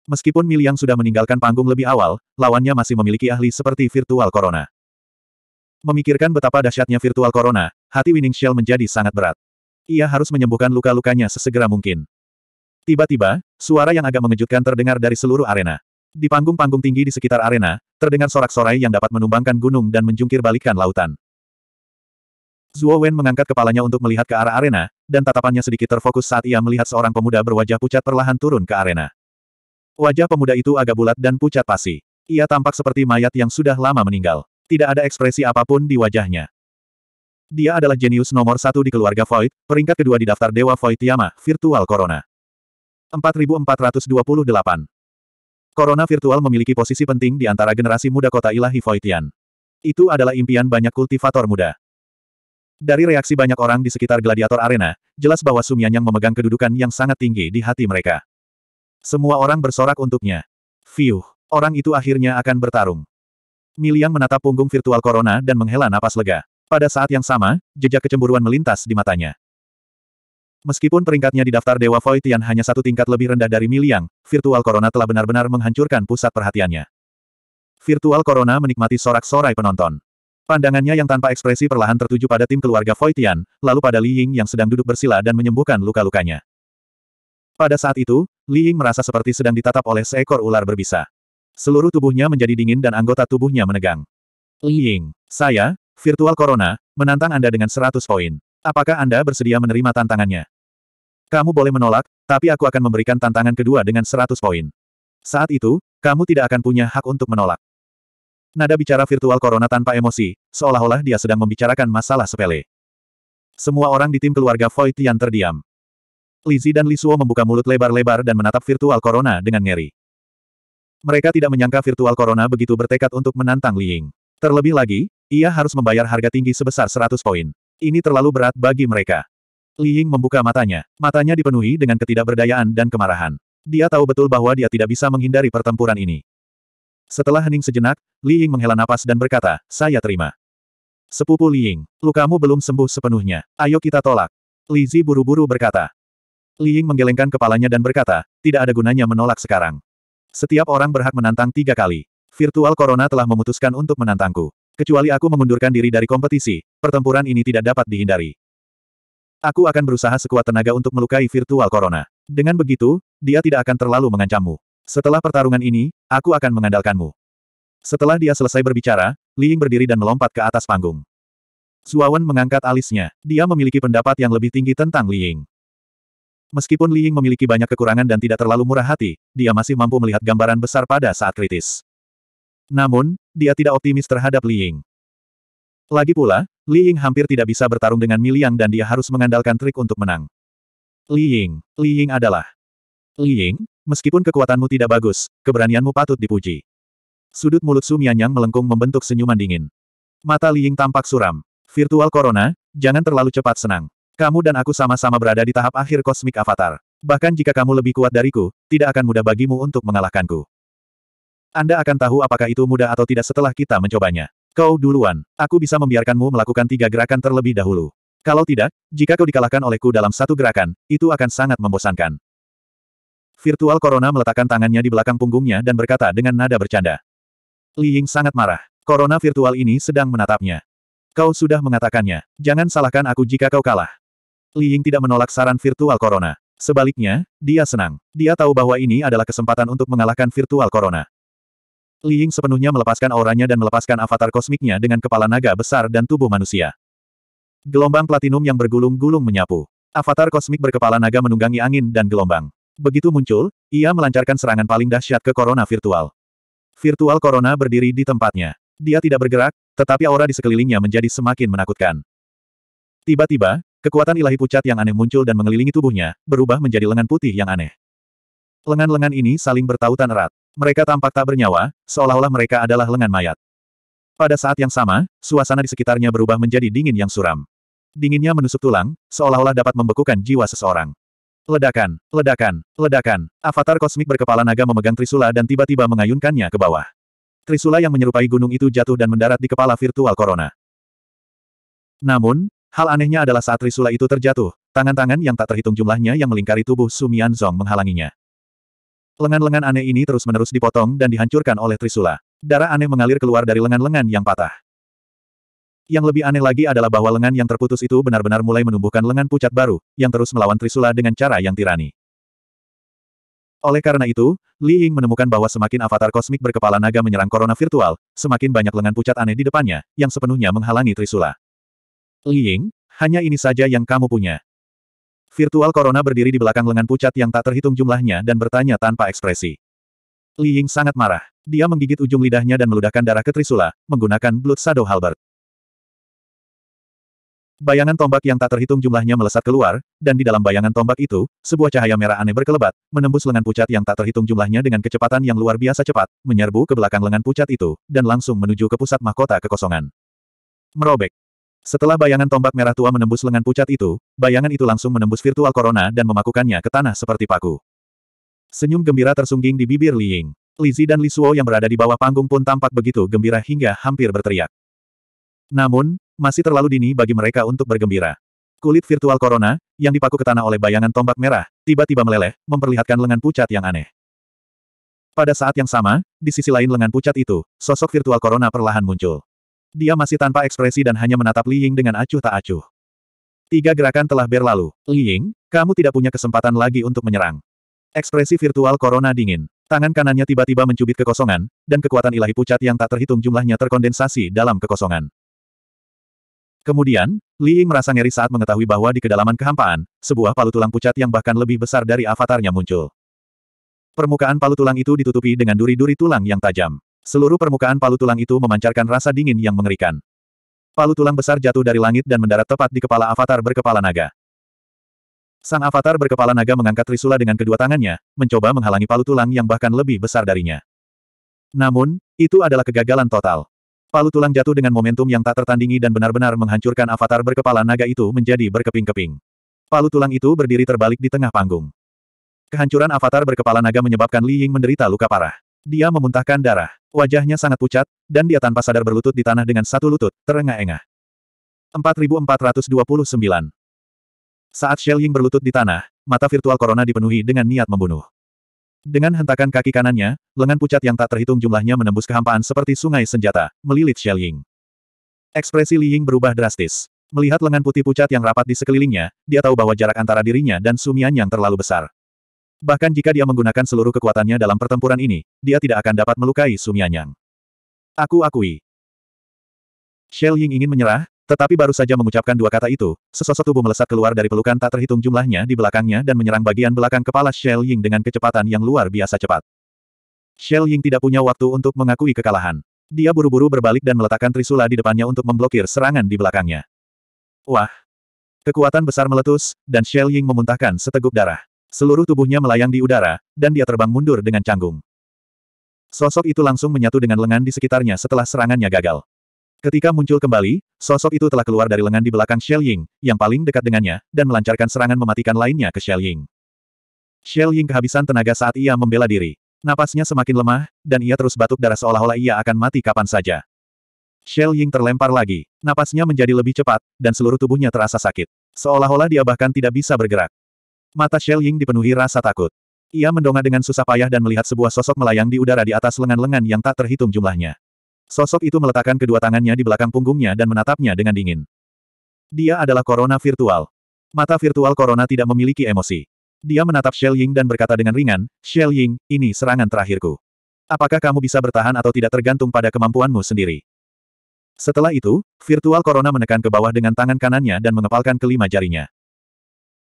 Meskipun Miliang sudah meninggalkan panggung lebih awal, lawannya masih memiliki ahli seperti Virtual Corona. Memikirkan betapa dahsyatnya Virtual Corona, hati Winning Shell menjadi sangat berat. Ia harus menyembuhkan luka-lukanya sesegera mungkin. Tiba-tiba, suara yang agak mengejutkan terdengar dari seluruh arena. Di panggung-panggung tinggi di sekitar arena, terdengar sorak-sorai yang dapat menumbangkan gunung dan menjungkir balikan lautan. Zuo Wen mengangkat kepalanya untuk melihat ke arah arena, dan tatapannya sedikit terfokus saat ia melihat seorang pemuda berwajah pucat perlahan turun ke arena. Wajah pemuda itu agak bulat dan pucat pasi. Ia tampak seperti mayat yang sudah lama meninggal. Tidak ada ekspresi apapun di wajahnya. Dia adalah jenius nomor satu di keluarga Void, peringkat kedua di daftar Dewa Void Yama, Virtual Corona. 4428 Corona Virtual memiliki posisi penting di antara generasi muda kota ilahi Voidian. Itu adalah impian banyak kultivator muda. Dari reaksi banyak orang di sekitar gladiator arena, jelas bahwa Sumian yang memegang kedudukan yang sangat tinggi di hati mereka. Semua orang bersorak untuknya. Fiuh, orang itu akhirnya akan bertarung. Miliang menatap punggung virtual Corona dan menghela napas lega. Pada saat yang sama, jejak kecemburuan melintas di matanya. Meskipun peringkatnya di daftar Dewa Voitian hanya satu tingkat lebih rendah dari Miliang, virtual Corona telah benar-benar menghancurkan pusat perhatiannya. Virtual Corona menikmati sorak-sorai penonton. Pandangannya yang tanpa ekspresi perlahan tertuju pada tim keluarga Voitian, lalu pada Li Ying yang sedang duduk bersila dan menyembuhkan luka-lukanya. Pada saat itu, Li Ying merasa seperti sedang ditatap oleh seekor ular berbisa. Seluruh tubuhnya menjadi dingin dan anggota tubuhnya menegang. Li Ying, saya, Virtual Corona, menantang Anda dengan 100 poin. Apakah Anda bersedia menerima tantangannya? Kamu boleh menolak, tapi aku akan memberikan tantangan kedua dengan 100 poin. Saat itu, kamu tidak akan punya hak untuk menolak. Nada bicara virtual corona tanpa emosi, seolah-olah dia sedang membicarakan masalah sepele. Semua orang di tim keluarga Void yang terdiam. Lizzie dan Lisuo membuka mulut lebar-lebar dan menatap virtual corona dengan ngeri. Mereka tidak menyangka virtual corona begitu bertekad untuk menantang Li Ying. Terlebih lagi, ia harus membayar harga tinggi sebesar 100 poin. Ini terlalu berat bagi mereka. Li Ying membuka matanya. Matanya dipenuhi dengan ketidakberdayaan dan kemarahan. Dia tahu betul bahwa dia tidak bisa menghindari pertempuran ini. Setelah hening sejenak, Li Ying menghela napas dan berkata, saya terima. Sepupu Li Ying, lukamu belum sembuh sepenuhnya. Ayo kita tolak. Li Zi buru-buru berkata. Li Ying menggelengkan kepalanya dan berkata, tidak ada gunanya menolak sekarang. Setiap orang berhak menantang tiga kali. Virtual Corona telah memutuskan untuk menantangku. Kecuali aku mengundurkan diri dari kompetisi, pertempuran ini tidak dapat dihindari. Aku akan berusaha sekuat tenaga untuk melukai Virtual Corona. Dengan begitu, dia tidak akan terlalu mengancammu. Setelah pertarungan ini, aku akan mengandalkanmu. Setelah dia selesai berbicara, Li Ying berdiri dan melompat ke atas panggung. Suawan mengangkat alisnya. Dia memiliki pendapat yang lebih tinggi tentang Li Ying. Meskipun Li Ying memiliki banyak kekurangan dan tidak terlalu murah hati, dia masih mampu melihat gambaran besar pada saat kritis. Namun, dia tidak optimis terhadap Li Ying. Lagi pula, Li Ying hampir tidak bisa bertarung dengan Miliang dan dia harus mengandalkan trik untuk menang. Li Ying, Li Ying adalah. Li Ying, meskipun kekuatanmu tidak bagus, keberanianmu patut dipuji. Sudut mulut Su Mianyang melengkung membentuk senyuman dingin. Mata Li Ying tampak suram. Virtual Corona, jangan terlalu cepat senang. Kamu dan aku sama-sama berada di tahap akhir kosmik avatar. Bahkan jika kamu lebih kuat dariku, tidak akan mudah bagimu untuk mengalahkanku. Anda akan tahu apakah itu mudah atau tidak setelah kita mencobanya. Kau duluan, aku bisa membiarkanmu melakukan tiga gerakan terlebih dahulu. Kalau tidak, jika kau dikalahkan olehku dalam satu gerakan, itu akan sangat membosankan. Virtual Corona meletakkan tangannya di belakang punggungnya dan berkata dengan nada bercanda. Li Ying sangat marah. Corona virtual ini sedang menatapnya. Kau sudah mengatakannya. Jangan salahkan aku jika kau kalah. Li Ying tidak menolak saran virtual corona. Sebaliknya, dia senang. Dia tahu bahwa ini adalah kesempatan untuk mengalahkan virtual corona. Li Ying sepenuhnya melepaskan auranya dan melepaskan avatar kosmiknya dengan kepala naga besar dan tubuh manusia. Gelombang platinum yang bergulung-gulung menyapu. Avatar kosmik berkepala naga menunggangi angin dan gelombang. Begitu muncul, ia melancarkan serangan paling dahsyat ke corona virtual. Virtual corona berdiri di tempatnya. Dia tidak bergerak, tetapi aura di sekelilingnya menjadi semakin menakutkan. Tiba-tiba, Kekuatan ilahi pucat yang aneh muncul dan mengelilingi tubuhnya, berubah menjadi lengan putih yang aneh. Lengan-lengan ini saling bertautan erat. Mereka tampak tak bernyawa, seolah-olah mereka adalah lengan mayat. Pada saat yang sama, suasana di sekitarnya berubah menjadi dingin yang suram. Dinginnya menusuk tulang, seolah-olah dapat membekukan jiwa seseorang. Ledakan, ledakan, ledakan. Avatar kosmik berkepala naga memegang trisula dan tiba-tiba mengayunkannya ke bawah. Trisula yang menyerupai gunung itu jatuh dan mendarat di kepala virtual Corona. Namun, Hal anehnya adalah saat Trisula itu terjatuh, tangan-tangan yang tak terhitung jumlahnya yang melingkari tubuh Sumian Zong menghalanginya. Lengan-lengan aneh ini terus-menerus dipotong dan dihancurkan oleh Trisula. Darah aneh mengalir keluar dari lengan-lengan yang patah. Yang lebih aneh lagi adalah bahwa lengan yang terputus itu benar-benar mulai menumbuhkan lengan pucat baru, yang terus melawan Trisula dengan cara yang tirani. Oleh karena itu, Li Ying menemukan bahwa semakin avatar kosmik berkepala naga menyerang corona virtual, semakin banyak lengan pucat aneh di depannya, yang sepenuhnya menghalangi Trisula. Li Ying, hanya ini saja yang kamu punya. Virtual Corona berdiri di belakang lengan pucat yang tak terhitung jumlahnya dan bertanya tanpa ekspresi. Li Ying sangat marah. Dia menggigit ujung lidahnya dan meludahkan darah ke Trisula, menggunakan Blood Shadow Halberd. Bayangan tombak yang tak terhitung jumlahnya melesat keluar, dan di dalam bayangan tombak itu, sebuah cahaya merah aneh berkelebat, menembus lengan pucat yang tak terhitung jumlahnya dengan kecepatan yang luar biasa cepat, menyerbu ke belakang lengan pucat itu, dan langsung menuju ke pusat mahkota kekosongan. Merobek. Setelah bayangan tombak merah tua menembus lengan pucat itu, bayangan itu langsung menembus virtual corona dan memakukannya ke tanah seperti paku. Senyum gembira tersungging di bibir Li Ying. Li Zi dan Li Suo yang berada di bawah panggung pun tampak begitu gembira hingga hampir berteriak. Namun, masih terlalu dini bagi mereka untuk bergembira. Kulit virtual corona, yang dipaku ke tanah oleh bayangan tombak merah, tiba-tiba meleleh, memperlihatkan lengan pucat yang aneh. Pada saat yang sama, di sisi lain lengan pucat itu, sosok virtual corona perlahan muncul. Dia masih tanpa ekspresi dan hanya menatap Li Ying dengan acuh tak acuh. Tiga gerakan telah berlalu. Li Ying, kamu tidak punya kesempatan lagi untuk menyerang. Ekspresi virtual Corona dingin. Tangan kanannya tiba-tiba mencubit kekosongan, dan kekuatan ilahi pucat yang tak terhitung jumlahnya terkondensasi dalam kekosongan. Kemudian, Li Ying merasa ngeri saat mengetahui bahwa di kedalaman kehampaan, sebuah palu tulang pucat yang bahkan lebih besar dari avatarnya muncul. Permukaan palu tulang itu ditutupi dengan duri-duri tulang yang tajam. Seluruh permukaan palu tulang itu memancarkan rasa dingin yang mengerikan. Palu tulang besar jatuh dari langit dan mendarat tepat di kepala avatar berkepala naga. Sang avatar berkepala naga mengangkat trisula dengan kedua tangannya, mencoba menghalangi palu tulang yang bahkan lebih besar darinya. Namun, itu adalah kegagalan total. Palu tulang jatuh dengan momentum yang tak tertandingi dan benar-benar menghancurkan avatar berkepala naga itu menjadi berkeping-keping. Palu tulang itu berdiri terbalik di tengah panggung. Kehancuran avatar berkepala naga menyebabkan Li Ying menderita luka parah. Dia memuntahkan darah. Wajahnya sangat pucat, dan dia tanpa sadar berlutut di tanah dengan satu lutut, terengah-engah. 4429 Saat Shell Ying berlutut di tanah, mata virtual Corona dipenuhi dengan niat membunuh. Dengan hentakan kaki kanannya, lengan pucat yang tak terhitung jumlahnya menembus kehampaan seperti sungai senjata, melilit Shell Ying. Ekspresi Li Ying berubah drastis. Melihat lengan putih pucat yang rapat di sekelilingnya, dia tahu bahwa jarak antara dirinya dan Sumian yang terlalu besar. Bahkan jika dia menggunakan seluruh kekuatannya dalam pertempuran ini, dia tidak akan dapat melukai Sumianyang. Aku akui. Shell Ying ingin menyerah, tetapi baru saja mengucapkan dua kata itu, sesosok tubuh melesat keluar dari pelukan tak terhitung jumlahnya di belakangnya dan menyerang bagian belakang kepala Shell Ying dengan kecepatan yang luar biasa cepat. Shell Ying tidak punya waktu untuk mengakui kekalahan. Dia buru-buru berbalik dan meletakkan trisula di depannya untuk memblokir serangan di belakangnya. Wah! Kekuatan besar meletus, dan Shell Ying memuntahkan seteguk darah. Seluruh tubuhnya melayang di udara, dan dia terbang mundur dengan canggung. Sosok itu langsung menyatu dengan lengan di sekitarnya setelah serangannya gagal. Ketika muncul kembali, sosok itu telah keluar dari lengan di belakang Shell Ying, yang paling dekat dengannya, dan melancarkan serangan mematikan lainnya ke Shell Ying. Shell Ying kehabisan tenaga saat ia membela diri. Napasnya semakin lemah, dan ia terus batuk darah seolah-olah ia akan mati kapan saja. Shell Ying terlempar lagi. Napasnya menjadi lebih cepat, dan seluruh tubuhnya terasa sakit. Seolah-olah dia bahkan tidak bisa bergerak. Mata Shell Ying dipenuhi rasa takut. Ia mendongak dengan susah payah dan melihat sebuah sosok melayang di udara di atas lengan-lengan yang tak terhitung jumlahnya. Sosok itu meletakkan kedua tangannya di belakang punggungnya dan menatapnya dengan dingin. Dia adalah Corona virtual. Mata virtual Corona tidak memiliki emosi. Dia menatap Shell Ying dan berkata dengan ringan, Shell Ying, ini serangan terakhirku. Apakah kamu bisa bertahan atau tidak tergantung pada kemampuanmu sendiri? Setelah itu, virtual Corona menekan ke bawah dengan tangan kanannya dan mengepalkan kelima jarinya.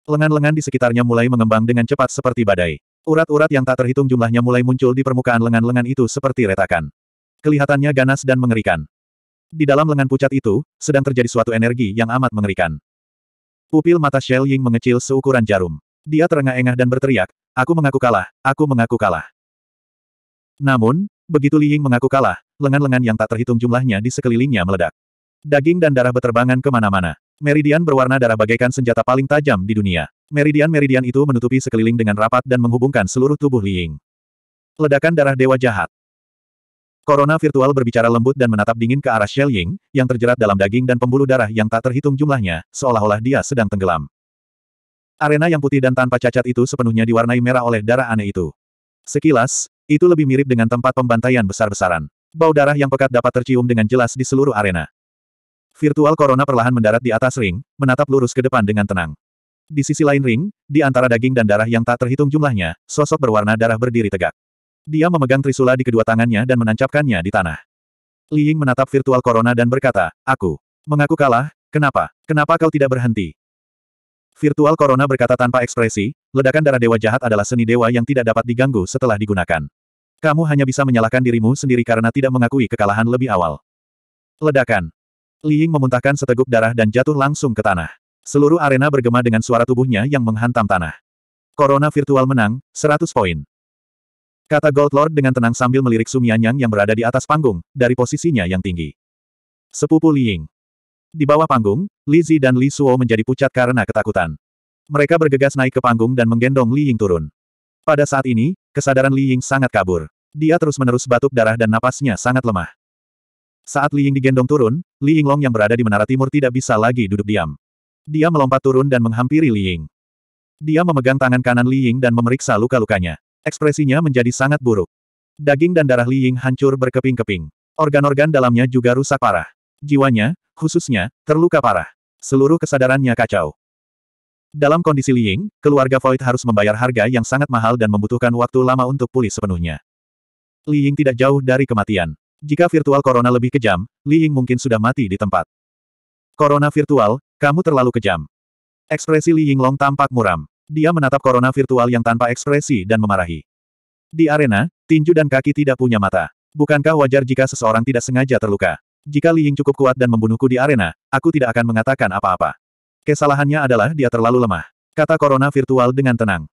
Lengan-lengan di sekitarnya mulai mengembang dengan cepat seperti badai. Urat-urat yang tak terhitung jumlahnya mulai muncul di permukaan lengan-lengan itu seperti retakan. Kelihatannya ganas dan mengerikan. Di dalam lengan pucat itu, sedang terjadi suatu energi yang amat mengerikan. Pupil mata Shell Ying mengecil seukuran jarum. Dia terengah-engah dan berteriak, Aku mengaku kalah, aku mengaku kalah. Namun, begitu Li Ying mengaku kalah, lengan-lengan yang tak terhitung jumlahnya di sekelilingnya meledak. Daging dan darah beterbangan kemana-mana. Meridian berwarna darah bagaikan senjata paling tajam di dunia. Meridian-meridian itu menutupi sekeliling dengan rapat dan menghubungkan seluruh tubuh Liing. Ledakan darah dewa jahat. Corona virtual berbicara lembut dan menatap dingin ke arah Shell Ying, yang terjerat dalam daging dan pembuluh darah yang tak terhitung jumlahnya, seolah-olah dia sedang tenggelam. Arena yang putih dan tanpa cacat itu sepenuhnya diwarnai merah oleh darah aneh itu. Sekilas, itu lebih mirip dengan tempat pembantaian besar-besaran. Bau darah yang pekat dapat tercium dengan jelas di seluruh arena. Virtual Corona perlahan mendarat di atas ring, menatap lurus ke depan dengan tenang. Di sisi lain ring, di antara daging dan darah yang tak terhitung jumlahnya, sosok berwarna darah berdiri tegak. Dia memegang trisula di kedua tangannya dan menancapkannya di tanah. Li Ying menatap virtual corona dan berkata, Aku. Mengaku kalah, kenapa? Kenapa kau tidak berhenti? Virtual corona berkata tanpa ekspresi, ledakan darah dewa jahat adalah seni dewa yang tidak dapat diganggu setelah digunakan. Kamu hanya bisa menyalahkan dirimu sendiri karena tidak mengakui kekalahan lebih awal. Ledakan. Li Ying memuntahkan seteguk darah dan jatuh langsung ke tanah. Seluruh arena bergema dengan suara tubuhnya yang menghantam tanah. Corona virtual menang, 100 poin. Kata Gold Lord dengan tenang sambil melirik Sumianyang yang berada di atas panggung, dari posisinya yang tinggi. Sepupu Li Ying. Di bawah panggung, Li Zi dan Li Suo menjadi pucat karena ketakutan. Mereka bergegas naik ke panggung dan menggendong Li Ying turun. Pada saat ini, kesadaran Li Ying sangat kabur. Dia terus-menerus batuk darah dan napasnya sangat lemah. Saat Li Ying digendong turun, Li Ying Long yang berada di menara timur tidak bisa lagi duduk diam. Dia melompat turun dan menghampiri Li Ying. Dia memegang tangan kanan Li Ying dan memeriksa luka-lukanya. Ekspresinya menjadi sangat buruk. Daging dan darah Li Ying hancur berkeping-keping. Organ-organ dalamnya juga rusak parah. Jiwanya, khususnya, terluka parah. Seluruh kesadarannya kacau. Dalam kondisi Li Ying, keluarga Void harus membayar harga yang sangat mahal dan membutuhkan waktu lama untuk pulih sepenuhnya. Li Ying tidak jauh dari kematian. Jika virtual corona lebih kejam, Li Ying mungkin sudah mati di tempat. Corona virtual, kamu terlalu kejam. Ekspresi Li Ying Long tampak muram. Dia menatap corona virtual yang tanpa ekspresi dan memarahi. Di arena, tinju dan kaki tidak punya mata. Bukankah wajar jika seseorang tidak sengaja terluka? Jika Li Ying cukup kuat dan membunuhku di arena, aku tidak akan mengatakan apa-apa. Kesalahannya adalah dia terlalu lemah. Kata corona virtual dengan tenang.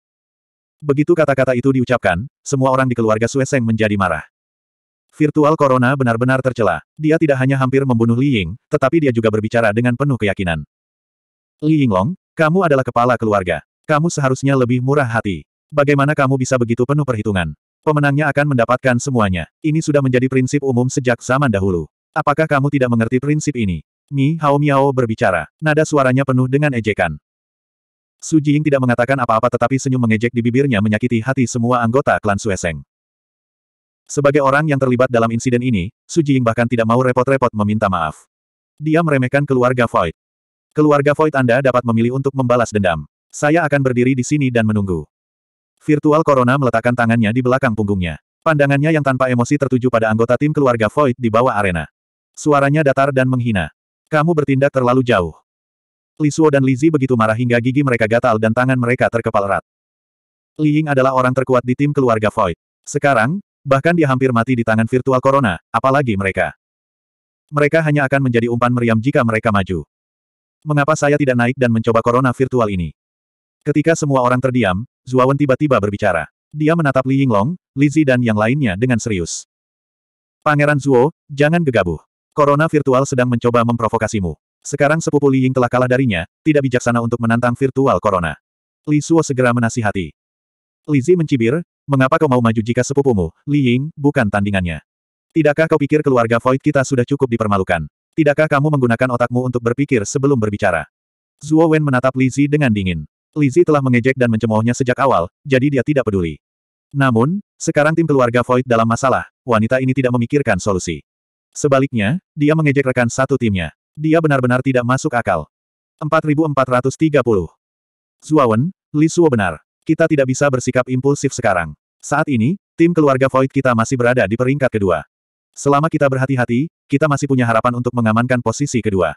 Begitu kata-kata itu diucapkan, semua orang di keluarga Sueseng menjadi marah. Virtual Corona benar-benar tercela. Dia tidak hanya hampir membunuh Li Ying, tetapi dia juga berbicara dengan penuh keyakinan. Li Yinglong, kamu adalah kepala keluarga. Kamu seharusnya lebih murah hati. Bagaimana kamu bisa begitu penuh perhitungan? Pemenangnya akan mendapatkan semuanya. Ini sudah menjadi prinsip umum sejak zaman dahulu. Apakah kamu tidak mengerti prinsip ini? Mi Hao Miao berbicara. Nada suaranya penuh dengan ejekan. Su Jing tidak mengatakan apa-apa tetapi senyum mengejek di bibirnya menyakiti hati semua anggota klan Sueseng. Sebagai orang yang terlibat dalam insiden ini, Su Jing bahkan tidak mau repot-repot meminta maaf. Dia meremehkan keluarga Void. Keluarga Void Anda dapat memilih untuk membalas dendam. Saya akan berdiri di sini dan menunggu. Virtual Corona meletakkan tangannya di belakang punggungnya. Pandangannya yang tanpa emosi tertuju pada anggota tim keluarga Void di bawah arena. Suaranya datar dan menghina. Kamu bertindak terlalu jauh. Li Suo dan Li Zi begitu marah hingga gigi mereka gatal dan tangan mereka terkepal erat. Li Ying adalah orang terkuat di tim keluarga Void. Sekarang, Bahkan dia hampir mati di tangan virtual corona, apalagi mereka. Mereka hanya akan menjadi umpan meriam jika mereka maju. Mengapa saya tidak naik dan mencoba corona virtual ini? Ketika semua orang terdiam, Zuawan tiba-tiba berbicara. Dia menatap Li Yinglong, Lizzie dan yang lainnya dengan serius. Pangeran Zuo, jangan gegabah. Corona virtual sedang mencoba memprovokasimu. Sekarang sepupu Li Ying telah kalah darinya, tidak bijaksana untuk menantang virtual corona. Li Suo segera menasihati. Lizzie mencibir, mengapa kau mau maju jika sepupumu, Li Ying, bukan tandingannya? Tidakkah kau pikir keluarga Void kita sudah cukup dipermalukan? Tidakkah kamu menggunakan otakmu untuk berpikir sebelum berbicara? Zuo Wen menatap Li Zi dengan dingin. Li Zi telah mengejek dan mencemoohnya sejak awal, jadi dia tidak peduli. Namun, sekarang tim keluarga Void dalam masalah, wanita ini tidak memikirkan solusi. Sebaliknya, dia mengejek rekan satu timnya. Dia benar-benar tidak masuk akal. 4430. Wen, Li Suo benar. Kita tidak bisa bersikap impulsif sekarang. Saat ini, tim keluarga Void kita masih berada di peringkat kedua. Selama kita berhati-hati, kita masih punya harapan untuk mengamankan posisi kedua.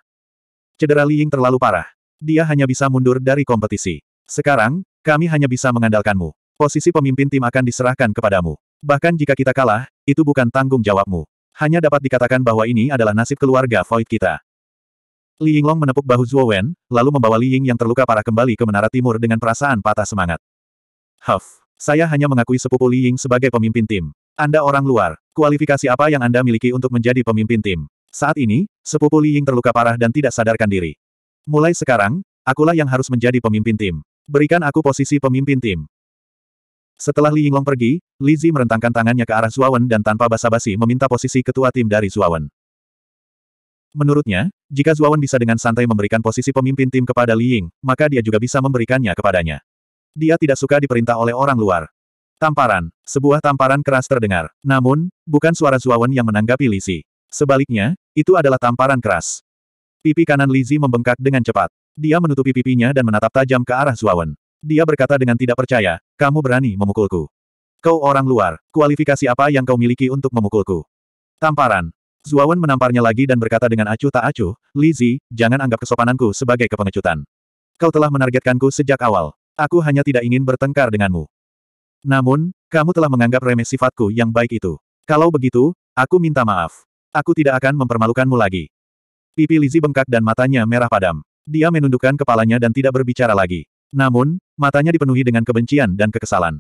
Cedera Li Ying terlalu parah. Dia hanya bisa mundur dari kompetisi. Sekarang, kami hanya bisa mengandalkanmu. Posisi pemimpin tim akan diserahkan kepadamu. Bahkan jika kita kalah, itu bukan tanggung jawabmu. Hanya dapat dikatakan bahwa ini adalah nasib keluarga Void kita. Li Yinglong menepuk bahu Zhuo Wen, lalu membawa Li Ying yang terluka parah kembali ke menara timur dengan perasaan patah semangat. Huff. Saya hanya mengakui sepupu Li Ying sebagai pemimpin tim. Anda orang luar, kualifikasi apa yang Anda miliki untuk menjadi pemimpin tim? Saat ini, sepupu Li Ying terluka parah dan tidak sadarkan diri. Mulai sekarang, akulah yang harus menjadi pemimpin tim. Berikan aku posisi pemimpin tim. Setelah Li Yinglong pergi, Li Zi merentangkan tangannya ke arah Zuawan dan tanpa basa-basi meminta posisi ketua tim dari Zuawan. Menurutnya, jika Zuawan bisa dengan santai memberikan posisi pemimpin tim kepada Li Ying, maka dia juga bisa memberikannya kepadanya. Dia tidak suka diperintah oleh orang luar. Tamparan. Sebuah tamparan keras terdengar. Namun, bukan suara Zuawan yang menanggapi Lizzie. Sebaliknya, itu adalah tamparan keras. Pipi kanan Lizzie membengkak dengan cepat. Dia menutupi pipinya dan menatap tajam ke arah Zuawan. Dia berkata dengan tidak percaya, kamu berani memukulku. Kau orang luar, kualifikasi apa yang kau miliki untuk memukulku? Tamparan. Zuawan menamparnya lagi dan berkata dengan acuh tak acuh, Lizzie, jangan anggap kesopananku sebagai kepengecutan. Kau telah menargetkanku sejak awal. Aku hanya tidak ingin bertengkar denganmu. Namun, kamu telah menganggap remeh sifatku yang baik itu. Kalau begitu, aku minta maaf. Aku tidak akan mempermalukanmu lagi. Pipi Lizzie bengkak dan matanya merah padam. Dia menundukkan kepalanya dan tidak berbicara lagi. Namun, matanya dipenuhi dengan kebencian dan kekesalan.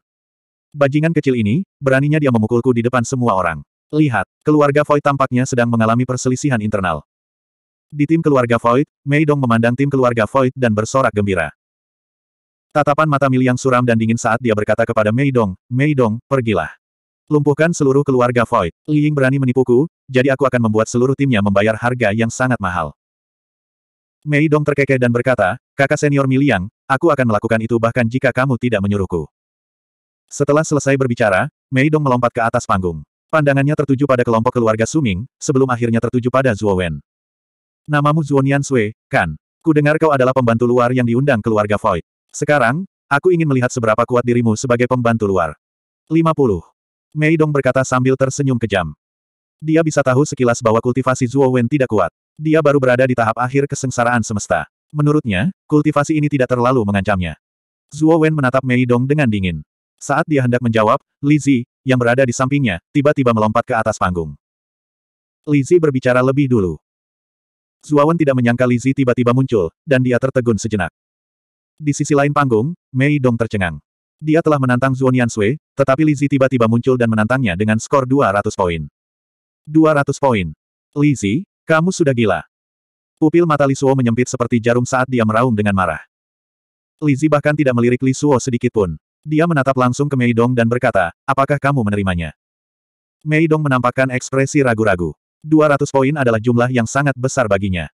Bajingan kecil ini, beraninya dia memukulku di depan semua orang. Lihat, keluarga Void tampaknya sedang mengalami perselisihan internal. Di tim keluarga Void, Mei Dong memandang tim keluarga Void dan bersorak gembira. Tatapan mata Miliang suram dan dingin saat dia berkata kepada Mei Dong, Mei Dong, pergilah. Lumpuhkan seluruh keluarga Void. Li Ying berani menipuku, jadi aku akan membuat seluruh timnya membayar harga yang sangat mahal. Mei Dong terkekeh dan berkata, kakak senior Miliang, aku akan melakukan itu bahkan jika kamu tidak menyuruhku. Setelah selesai berbicara, Mei Dong melompat ke atas panggung. Pandangannya tertuju pada kelompok keluarga Suming, sebelum akhirnya tertuju pada Zhuo Wen. Namamu Zhuo Nian Sui, kan? Ku dengar kau adalah pembantu luar yang diundang keluarga Void. Sekarang, aku ingin melihat seberapa kuat dirimu sebagai pembantu luar. 50. Mei Dong berkata sambil tersenyum kejam. Dia bisa tahu sekilas bahwa kultivasi Zhuo Wen tidak kuat. Dia baru berada di tahap akhir kesengsaraan semesta. Menurutnya, kultivasi ini tidak terlalu mengancamnya. Zhuo Wen menatap Mei Dong dengan dingin. Saat dia hendak menjawab, Li Zi, yang berada di sampingnya, tiba-tiba melompat ke atas panggung. Li Zi berbicara lebih dulu. Wen tidak menyangka Li Zi tiba-tiba muncul, dan dia tertegun sejenak. Di sisi lain panggung, Mei Dong tercengang. Dia telah menantang Zhuo Sui, tetapi Li Zi tiba-tiba muncul dan menantangnya dengan skor 200 poin. 200 poin. Li Zi, kamu sudah gila. Pupil mata Li Suo menyempit seperti jarum saat dia meraung dengan marah. Li Zi bahkan tidak melirik Li Suo sedikit pun. Dia menatap langsung ke Mei Dong dan berkata, apakah kamu menerimanya? Mei Dong menampakkan ekspresi ragu-ragu. 200 poin adalah jumlah yang sangat besar baginya.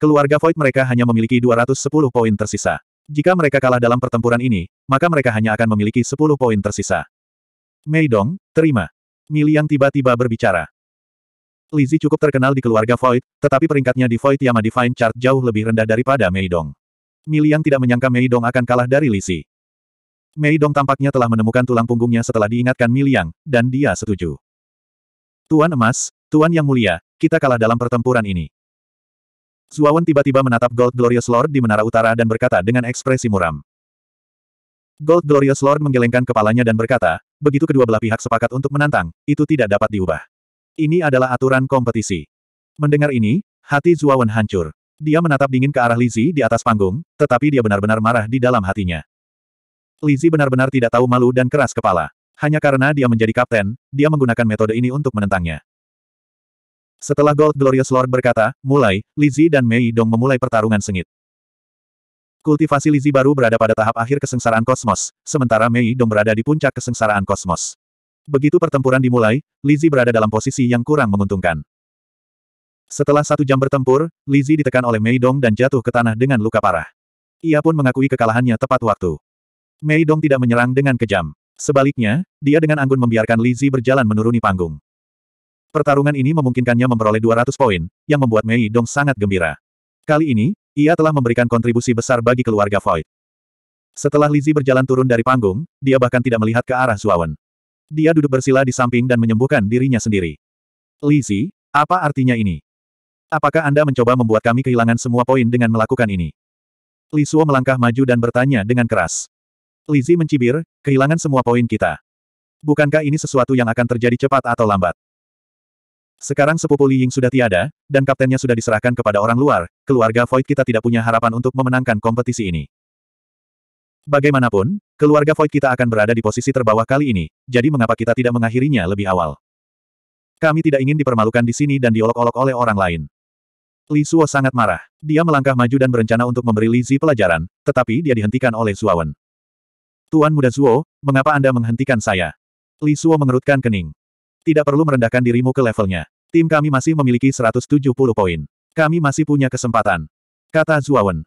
Keluarga Void mereka hanya memiliki 210 poin tersisa. Jika mereka kalah dalam pertempuran ini, maka mereka hanya akan memiliki 10 poin tersisa. Mei Dong, terima. Mili yang tiba-tiba berbicara. Lizzie cukup terkenal di keluarga Void, tetapi peringkatnya di Void Yama Divine Chart jauh lebih rendah daripada Mei Dong. Mili yang tidak menyangka Mei Dong akan kalah dari Lizzie. Mei Dong tampaknya telah menemukan tulang punggungnya setelah diingatkan Mili Yang, dan dia setuju. Tuan Emas, Tuan Yang Mulia, kita kalah dalam pertempuran ini. Suawan tiba-tiba menatap Gold Glorious Lord di menara utara dan berkata dengan ekspresi muram. Gold Glorious Lord menggelengkan kepalanya dan berkata, begitu kedua belah pihak sepakat untuk menantang, itu tidak dapat diubah. Ini adalah aturan kompetisi. Mendengar ini, hati Zuawan hancur. Dia menatap dingin ke arah Lizzie di atas panggung, tetapi dia benar-benar marah di dalam hatinya. Lizzie benar-benar tidak tahu malu dan keras kepala. Hanya karena dia menjadi kapten, dia menggunakan metode ini untuk menentangnya. Setelah Gold Glorious Lord berkata, mulai, Lizzie dan Mei Dong memulai pertarungan sengit. Kultivasi Lizzie baru berada pada tahap akhir kesengsaraan kosmos, sementara Mei Dong berada di puncak kesengsaraan kosmos. Begitu pertempuran dimulai, Lizzie berada dalam posisi yang kurang menguntungkan. Setelah satu jam bertempur, Lizzie ditekan oleh Mei Dong dan jatuh ke tanah dengan luka parah. Ia pun mengakui kekalahannya tepat waktu. Mei Dong tidak menyerang dengan kejam. Sebaliknya, dia dengan anggun membiarkan Lizzie berjalan menuruni panggung. Pertarungan ini memungkinkannya memperoleh 200 poin, yang membuat Mei Dong sangat gembira. Kali ini, ia telah memberikan kontribusi besar bagi keluarga Void. Setelah Lizzie berjalan turun dari panggung, dia bahkan tidak melihat ke arah Zuawan. Dia duduk bersila di samping dan menyembuhkan dirinya sendiri. Lizzie, apa artinya ini? Apakah Anda mencoba membuat kami kehilangan semua poin dengan melakukan ini? Li Suo melangkah maju dan bertanya dengan keras. Lizzie mencibir, kehilangan semua poin kita. Bukankah ini sesuatu yang akan terjadi cepat atau lambat? Sekarang sepupu Li Ying sudah tiada, dan kaptennya sudah diserahkan kepada orang luar, keluarga Void kita tidak punya harapan untuk memenangkan kompetisi ini. Bagaimanapun, keluarga Void kita akan berada di posisi terbawah kali ini, jadi mengapa kita tidak mengakhirinya lebih awal? Kami tidak ingin dipermalukan di sini dan diolok-olok oleh orang lain. Li Suo sangat marah. Dia melangkah maju dan berencana untuk memberi Li Zi pelajaran, tetapi dia dihentikan oleh Suawan. Tuan Muda Zuo, mengapa Anda menghentikan saya? Li Suo mengerutkan kening. Tidak perlu merendahkan dirimu ke levelnya. Tim kami masih memiliki 170 poin. Kami masih punya kesempatan. Kata Zuawan.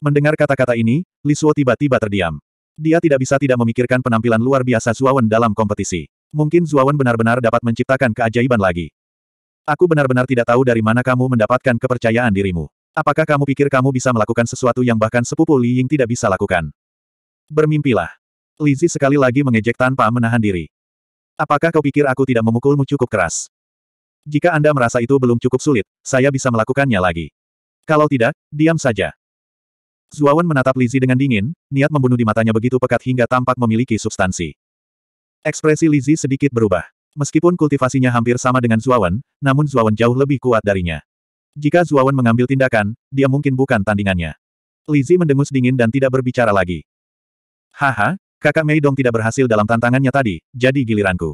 Mendengar kata-kata ini, Li Suo tiba-tiba terdiam. Dia tidak bisa tidak memikirkan penampilan luar biasa Zuawan dalam kompetisi. Mungkin Zuawan benar-benar dapat menciptakan keajaiban lagi. Aku benar-benar tidak tahu dari mana kamu mendapatkan kepercayaan dirimu. Apakah kamu pikir kamu bisa melakukan sesuatu yang bahkan sepupu Li Ying tidak bisa lakukan? Bermimpilah. Lizzie sekali lagi mengejek tanpa menahan diri. Apakah kau pikir aku tidak memukulmu cukup keras? Jika Anda merasa itu belum cukup sulit, saya bisa melakukannya lagi. Kalau tidak, diam saja. Zuawan menatap Lizzie dengan dingin, niat membunuh di matanya begitu pekat hingga tampak memiliki substansi. Ekspresi Lizzie sedikit berubah. Meskipun kultivasinya hampir sama dengan Zuawan, namun Zuawan jauh lebih kuat darinya. Jika Zuawan mengambil tindakan, dia mungkin bukan tandingannya. Lizzie mendengus dingin dan tidak berbicara lagi. Haha, Kakak Mei Dong tidak berhasil dalam tantangannya tadi, jadi giliranku.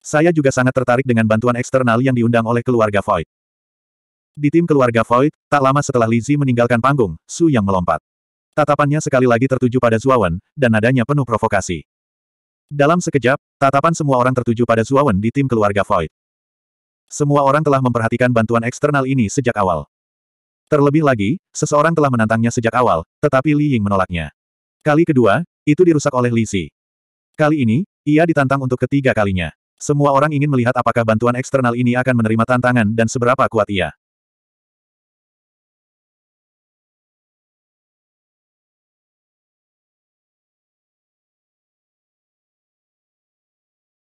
Saya juga sangat tertarik dengan bantuan eksternal yang diundang oleh keluarga Void. Di tim keluarga Void, tak lama setelah Lizzie meninggalkan panggung, Su yang melompat. Tatapannya sekali lagi tertuju pada Zuawan, dan nadanya penuh provokasi. Dalam sekejap, tatapan semua orang tertuju pada Zuawan di tim keluarga Void. Semua orang telah memperhatikan bantuan eksternal ini sejak awal. Terlebih lagi, seseorang telah menantangnya sejak awal, tetapi Li Ying menolaknya. Kali kedua, itu dirusak oleh Lisi. Kali ini, ia ditantang untuk ketiga kalinya. Semua orang ingin melihat apakah bantuan eksternal ini akan menerima tantangan dan seberapa kuat ia.